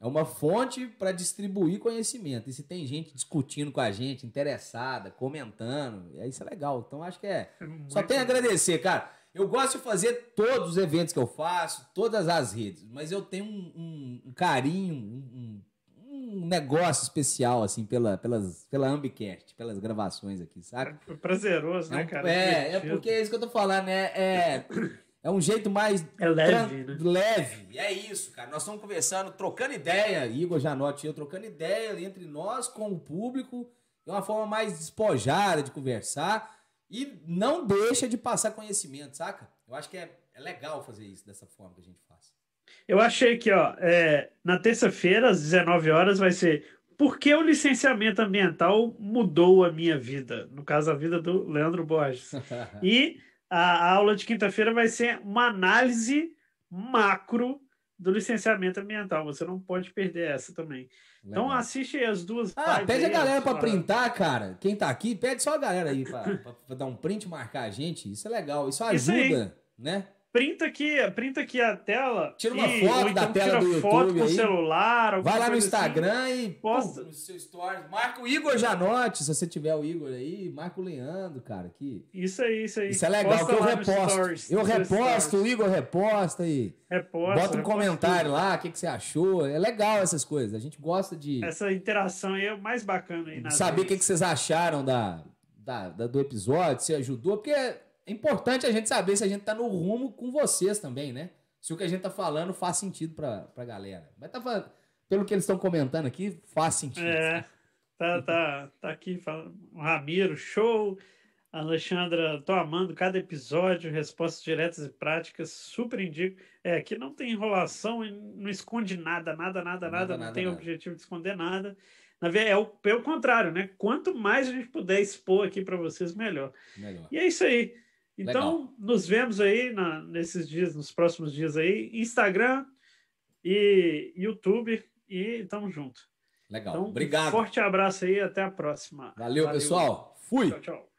é uma fonte para distribuir conhecimento. E se tem gente discutindo com a gente, interessada, comentando, é isso é legal. Então acho que é. é Só tem a agradecer, cara. Eu gosto de fazer todos os eventos que eu faço, todas as redes, mas eu tenho um, um, um carinho, um, um, negócio especial, assim, pela, pelas, pela Ambicast, pelas gravações aqui, sabe? É prazeroso, né, é cara? É, é, é porque é isso que eu tô falando, né? É. É um jeito mais é leve, né? leve. É isso, cara. Nós estamos conversando, trocando ideia, Igor Janotti e eu trocando ideia entre nós com o público. É uma forma mais despojada de conversar e não deixa de passar conhecimento, saca? Eu acho que é, é legal fazer isso dessa forma que a gente faz. Eu achei que, ó, é, na terça-feira, às 19 horas, vai ser por que o licenciamento ambiental mudou a minha vida? No caso, a vida do Leandro Borges. e a, aula de quinta-feira vai ser uma análise macro do licenciamento ambiental. Você não pode perder essa também. Então, legal. Então assiste aí as duas. Ah, pede aí, a galera para printar, cara. Quem tá aqui, pede só a galera aí para dar um print, marcar a gente. Isso é legal, isso ajuda, isso né? printa aqui, printa aqui a tela. Tira uma e, foto então da tela tira do foto com celular. Vai lá no assim. Instagram assim, e posta. Pô, seu stories. Marca o Igor Janote, se você tiver o Igor aí. Marca o Leandro, cara. aqui. Isso aí, isso aí. Isso é legal, posta que eu reposto. Stories, eu reposto, o Igor reposta aí. Reposta. Bota um reposta comentário tudo. lá, o que, que você achou. É legal essas coisas. A gente gosta de... Essa interação aí é o mais bacana. Aí, Saber o que, que vocês acharam da... Da, da, do episódio, se ajudou, porque é importante a gente saber se a gente tá no rumo com vocês também, né? Se o que a gente tá falando faz sentido pra, pra galera. Mas tá falando, pelo que eles estão comentando aqui, faz sentido. É, tá, tá, tá aqui falando. Ramiro, show! Alexandra, tô amando cada episódio, respostas diretas e práticas, super indico. É, aqui não tem enrolação, não esconde nada, nada, nada, nada, nada não nada, tem nada. objetivo de esconder nada. Na verdade, é o, pelo contrário, né? Quanto mais a gente puder expor aqui para vocês, melhor. melhor. E é isso aí. Então, Legal. nos vemos aí na, nesses dias, nos próximos dias aí, Instagram e YouTube, e tamo junto. Legal, então, obrigado. Forte abraço aí, até a próxima. Valeu, Valeu. pessoal. Fui. Tchau, tchau.